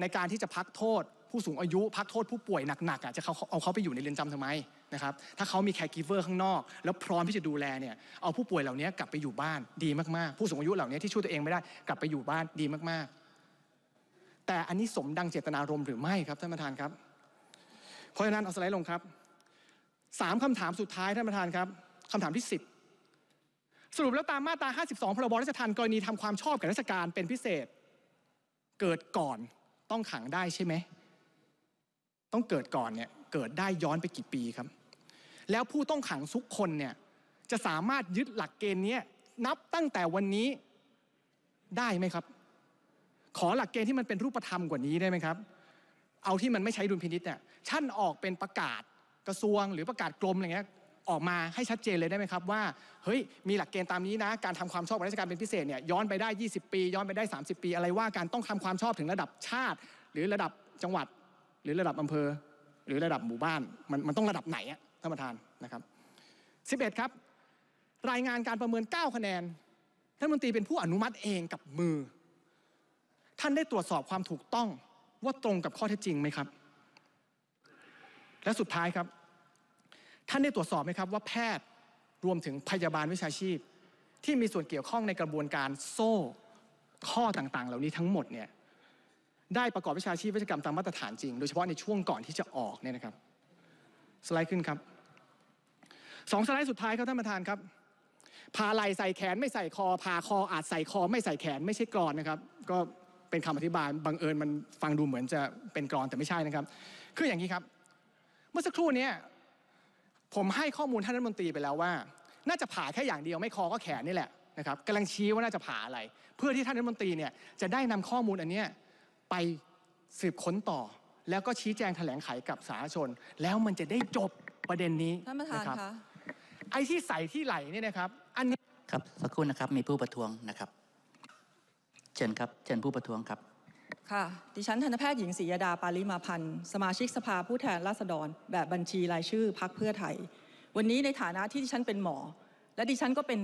ในการที่จะพักโทษผู้สูงอายุพักโทษผู้ป่วยหนักๆอ่ะจะเขาเอาเขาไปอยู่ในเรือนจำทำไมนะครับถ้าเขามีแคร์กิเวอร์ข้างนอก แล้วพร้อมที่จะดูแลเนี่ยเอาผู้ป่วยเหล่านี้กลับไปอยู่บ้านดีมากๆ ผู้สูงอายุเหล่านี้ที่ช่วยตัวเองไม่ได้กลับไปอยู่บ้านดีมาก ๆ แต่อันนี้สมดังเจตนารมณ์หรือไม่ครับท่านประธานครับ เพราะฉะนั้นเอาสไลด์ลงครับสามคำถามสุดท้ายท่านประธานครับคำถามที่สิบสรุปแล้วตามมาตรา 52 พรบราชทัณฑ์กรณีทำความชอบกับราชการเป็นพิเศษ เกิดก่อนต้องขังได้ใช่ไหม ต้องเกิดก่อนเนี่ย เกิดได้ย้อนไปกี่ปีครับ แล้วผู้ต้องขังทุกคนเนี่ย จะสามารถยึดหลักเกณฑ์นี้นับตั้งแต่วันนี้ได้ไหมครับ ขอหลักเกณฑ์ที่มันเป็นรูปธรรมกว่านี้ได้ไหมครับ เอาที่มันไม่ใช้ดุลพินิษเนี่ยชั้นออกเป็นประกาศกระทรวงหรือประกาศกรมอะไรเงี้ยออกมาให้ชัดเจนเลยได้ไหมครับว่าเฮ้ย มีหลักเกณฑ์ตามนี้นะ การทำความชอบของราชการเป็นพิเศษเนี่ยย้อนไปได้ 20 ปี ย้อนไปได้ 30 ปี อะไรว่าการต้องทำความชอบถึงระดับชาติ หรือระดับจังหวัด หรือระดับอำเภอ หรือระดับหมู่บ้านมันมันต้องระดับไหนอะท่านประธานนะครับ 11 ครับ รายงานการประเมิน 9 คะแนนท่านมนตรีเป็นผู้อนุมัติเองกับมือ ท่านได้ตรวจสอบความถูกต้องว่าตรงกับข้อเท็จจริงไหมครับ และสุดท้ายครับท่านได้ตรวจสอบไหมครับว่าแพทย์รวมถึงพยาบาลวิชาชีพ ที่มีส่วนเกี่ยวข้องในกระบวนการโซ่ข้อต่างๆ เหล่านี้ทั้งหมดเนี่ยได้ประกอบวิชาชีพวิชกรรมตามมาตรฐานจริง โดยเฉพาะในช่วงก่อนที่จะออกเนี่ยนะครับ สไลด์ขึ้นครับสองสไลด์สุดท้ายครับท่านประธานครับพาไหลใส่แขนไม่ใส่คอ พาคออาจใส่คอไม่ใส่แขนไม่ใช่กรอนนะครับ ก็เป็นคำอธิบายบังเอิญมันฟังดูเหมือนจะเป็นกรอนแต่ไม่ใช่นะครับ คืออย่างนี้ครับ เมื่อสักครู่นี้ผมให้ข้อมูลท่านรัฐมนตรีไปแล้วว่า น่าจะผ่าแค่อย่างเดียวไม่คอก็แขนนี่แหละนะครับกำลังชี้ว่าน่าจะผ่าอะไร เพื่อที่ท่านรัฐมนตรีเนี่ยจะได้นำข้อมูลอันเนี้ยไปสืบค้นต่อ แล้วก็ชี้แจงแถลงไขกับสาธารณชน แล้วมันจะได้จบประเด็นนี้ท่านประธานคะไอ้ที่ใส่ที่ไหลเนี่ยนะครับอันนี้ครับสักครู่นะครับมีผู้ประท้วงนะครับ เชิญครับเชิญผู้ประท้วงครับค่ะดิฉันทันตแพทย์หญิงศรียดาปาลิมาพันธ์สมาชิกสภาผู้แทนราษฎร แบบบัญชีรายชื่อพักเพื่อไทย วันนี้ในฐานะที่ดิฉันเป็นหมอ และดิฉันก็เป็น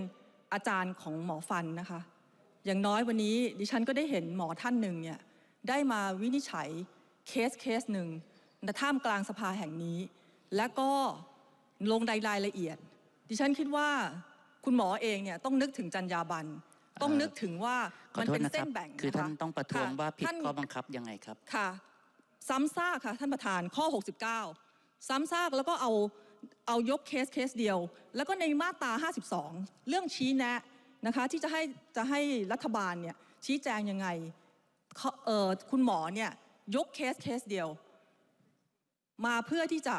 อาจารย์ของหมอฟันนะคะ อย่างน้อยวันนี้ ดิฉันก็ได้เห็นหมอท่านหนึ่งเนี่ยได้มาวินิจฉัยเคสเคสหนึ่งในท่ามกลางสภาแห่งนี้ และก็ลงรายละเอียด ดิฉันคิดว่าคุณหมอเองเนี่ยต้องนึกถึงจรรยาบรรณต้องนึกถึงว่ามันเป็นเส้นแบ่งคือท่านต้องประท้วงว่าผิดข้อบังคับยังไงครับค่ะซ้ำซากค่ะท่านประธาน ข้อ 69 ซ้ำซากแล้วก็เอาเอายกเคสเคสเดียว แล้วก็ในมาตรา52 เรื่องชี้แนะนะคะที่จะให้จะให้รัฐบาลเนี่ยชี้แจงยังไงคุณหมอเนี่ยยกเคสเคสเดียว มาเพื่อที่จะ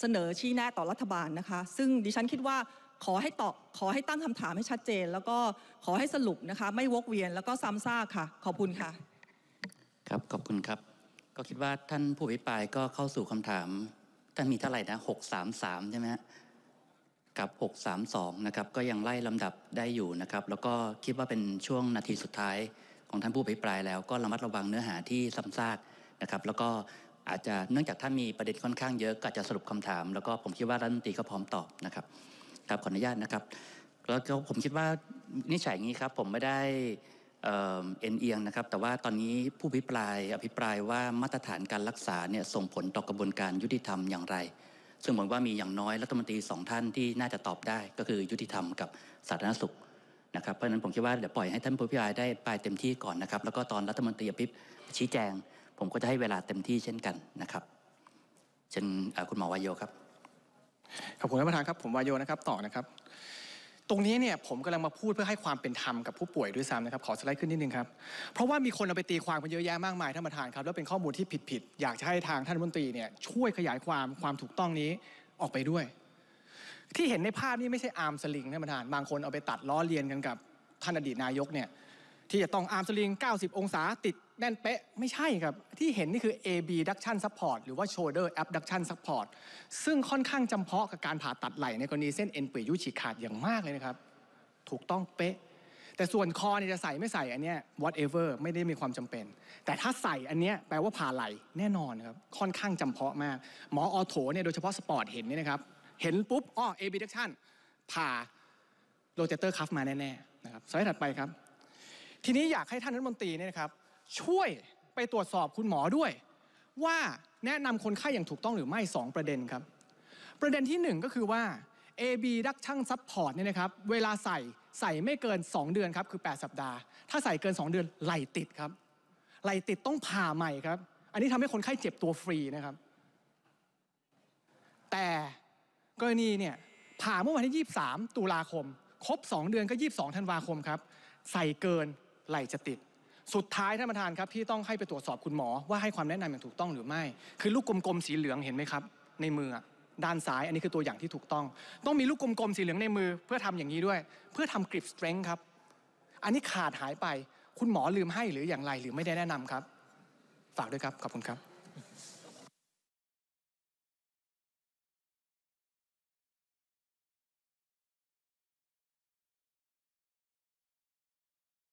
เสนอชี้แนะต่อรัฐบาลนะคะซึ่งดิฉันคิดว่าขอให้ตอบขอให้ตั้งคำถามให้ชัดเจน แล้วก็ขอให้สรุปนะคะไม่วกเวียนแล้วก็ซ้ำซากค่ะ ขอบคุณค่ะครับขอบคุณครับ ก็คิดว่าท่านผู้อภิปรายก็เข้าสู่คำถามท่านมีเท่าไหร่นะหกสามสามใช่ไหมฮะกับสองนะครับก็ยังไล่ลำดับได้อยู่นะครับ แล้วก็คิดว่าเป็นช่วงนาทีสุดท้ายของท่านผู้อภิปราย แล้วก็ระมัดระวังเนื้อหาที่ซ้ำซากนะครับ แล้วก็อาจจะเนื่องจากท่านมีประเด็นค่อนข้างเยอะก็จจะสรุปคำถามแล้วก็ผมคิดว่ารัฐมนตรีก็พร้อมตอบนะครับครับขออนุญาตนะครับแล้วก็ผมคิดว่านิสัยงี้ครับผมไม่ได้เอ็นเอียงนะครับแต่ว่าตอนนี้ผู้พิปรายอภิปรายว่ามาตรฐานการรักษาเนี่ยส่งผลต่อกระบวนการยุติธรรมอย่างไร ซึ่งผมว่ามีอย่างน้อยรัฐมนตรีสองท่านที่น่าจะตอบได้ก็คือยุติธรรมกับสาธารณสุขนะครับเพราะฉะนั้นผมคิดว่าเดี๋ยวปล่อยให้ท่านผู้พิพายได้ปลายเต็มที่ก่อนนะครับแล้วก็ตอนรัฐมนตรีอภิปชี้แจง ผมก็จะให้เวลาเต็มที่เช่นกันนะครับ เช่นคุณหมอวายโยครับขอบคุณท่านประธานครับผมวายโยนะครับต่อนะครับตรงนี้เนี่ยผมกำลังมาพูดเพื่อให้ความเป็นธรรมกับผู้ป่วยด้วยซ้ำนะครับขอสไลด์ขึ้นนิดนึงครับเพราะว่ามีคนเอาไปตีความไปเยอะแยะมากมายท่านประธานครับแล้วเป็นข้อมูลที่ผิดๆอยากจะให้ทางท่านมนตรีเนี่ยช่วยขยายความความถูกต้องนี้ออกไปด้วย ที่เห็นในภาพนี่ไม่ใช่อาร์มสลิงท่านประธานบางคนเอาไปตัดล้อเลียนกันกับท่านอดีตนายกเนี่ยที่จะต้องอาร์มสลิง 90 องศาติดแน่นเป๊ะไม่ใช่ครับที่เห็นนี่คือ AB duction support หรือว่า shoulder abduction support ซึ่งค่อนข้างจำเพาะกับการผ่าตัดไหล่ในกรณีเส้นเอ็นเปื่อยยุ่ยฉีกขาดอย่างมากเลยนะครับถูกต้องเป๊ะ แต่ส่วนคอเนี่ยจะใส่ไม่ใส่อันเนี้ย whatever ไม่ได้มีความจำเป็น แต่ถ้าใส่อันเนี้ยแปลว่าผ่าไหล่แน่นอนครับค่อนข้างจำเพาะมากหมอออโถเนี่ยโดยเฉพาะสปอร์ตเห็นเนี่ยนะครับเห็นปุ๊บอ้อ AB duction ผ่าโรเจเตอร์คัฟมาแน่ๆนะครับสไลด์ถัดไปครับ ทีนี้อยากให้ท่านรัฐมนตรีเนี่ยนะครับช่วยไปตรวจสอบคุณหมอด้วย ว่าแนะนำคนไข้ยอย่างถูกต้องหรือไม่ 2 ประเด็นครับ ประเด็นที่1ก็คือว่า AB ดักช่างซัพพอร์ตเนี่ยนะครับ เวลาใส่ใส่ไม่เกิน 2 เดือนครับ คือ 8 สัปดาห์ ถ้าใส่เกิน 2 เดือนไหลติดครับ ไหลติดต้องผ่าใหม่ครับ อันนี้ทำให้คนไข้เจ็บตัวฟรีนะครับ แต่กรณีเนี่ยผ่าเมื่อวันที่23 ตุลาคม ครบ 2 เดือนก็ 22ธันวาคมครับใส่เกินไหลจะติดสุดท้ายท่านประธานครับที่ต้องให้ไปตรวจสอบคุณหมอว่าให้ความแนะนำอย่างถูกต้องหรือไม่ คือลูกกลมๆสีเหลืองเห็นไหมครับในมือด้านซ้ายอันนี้คือตัวอย่างที่ถูกต้อง ต้องมีลูกกลมๆสีเหลืองในมือ เพื่อทำอย่างนี้ด้วย เพื่อทำกริปสเตรนท์ครับ อันนี้ขาดหายไปคุณหมอลืมให้หรืออย่างไรหรือไม่ได้แนะนำครับ ฝากด้วยครับขอบคุณครับ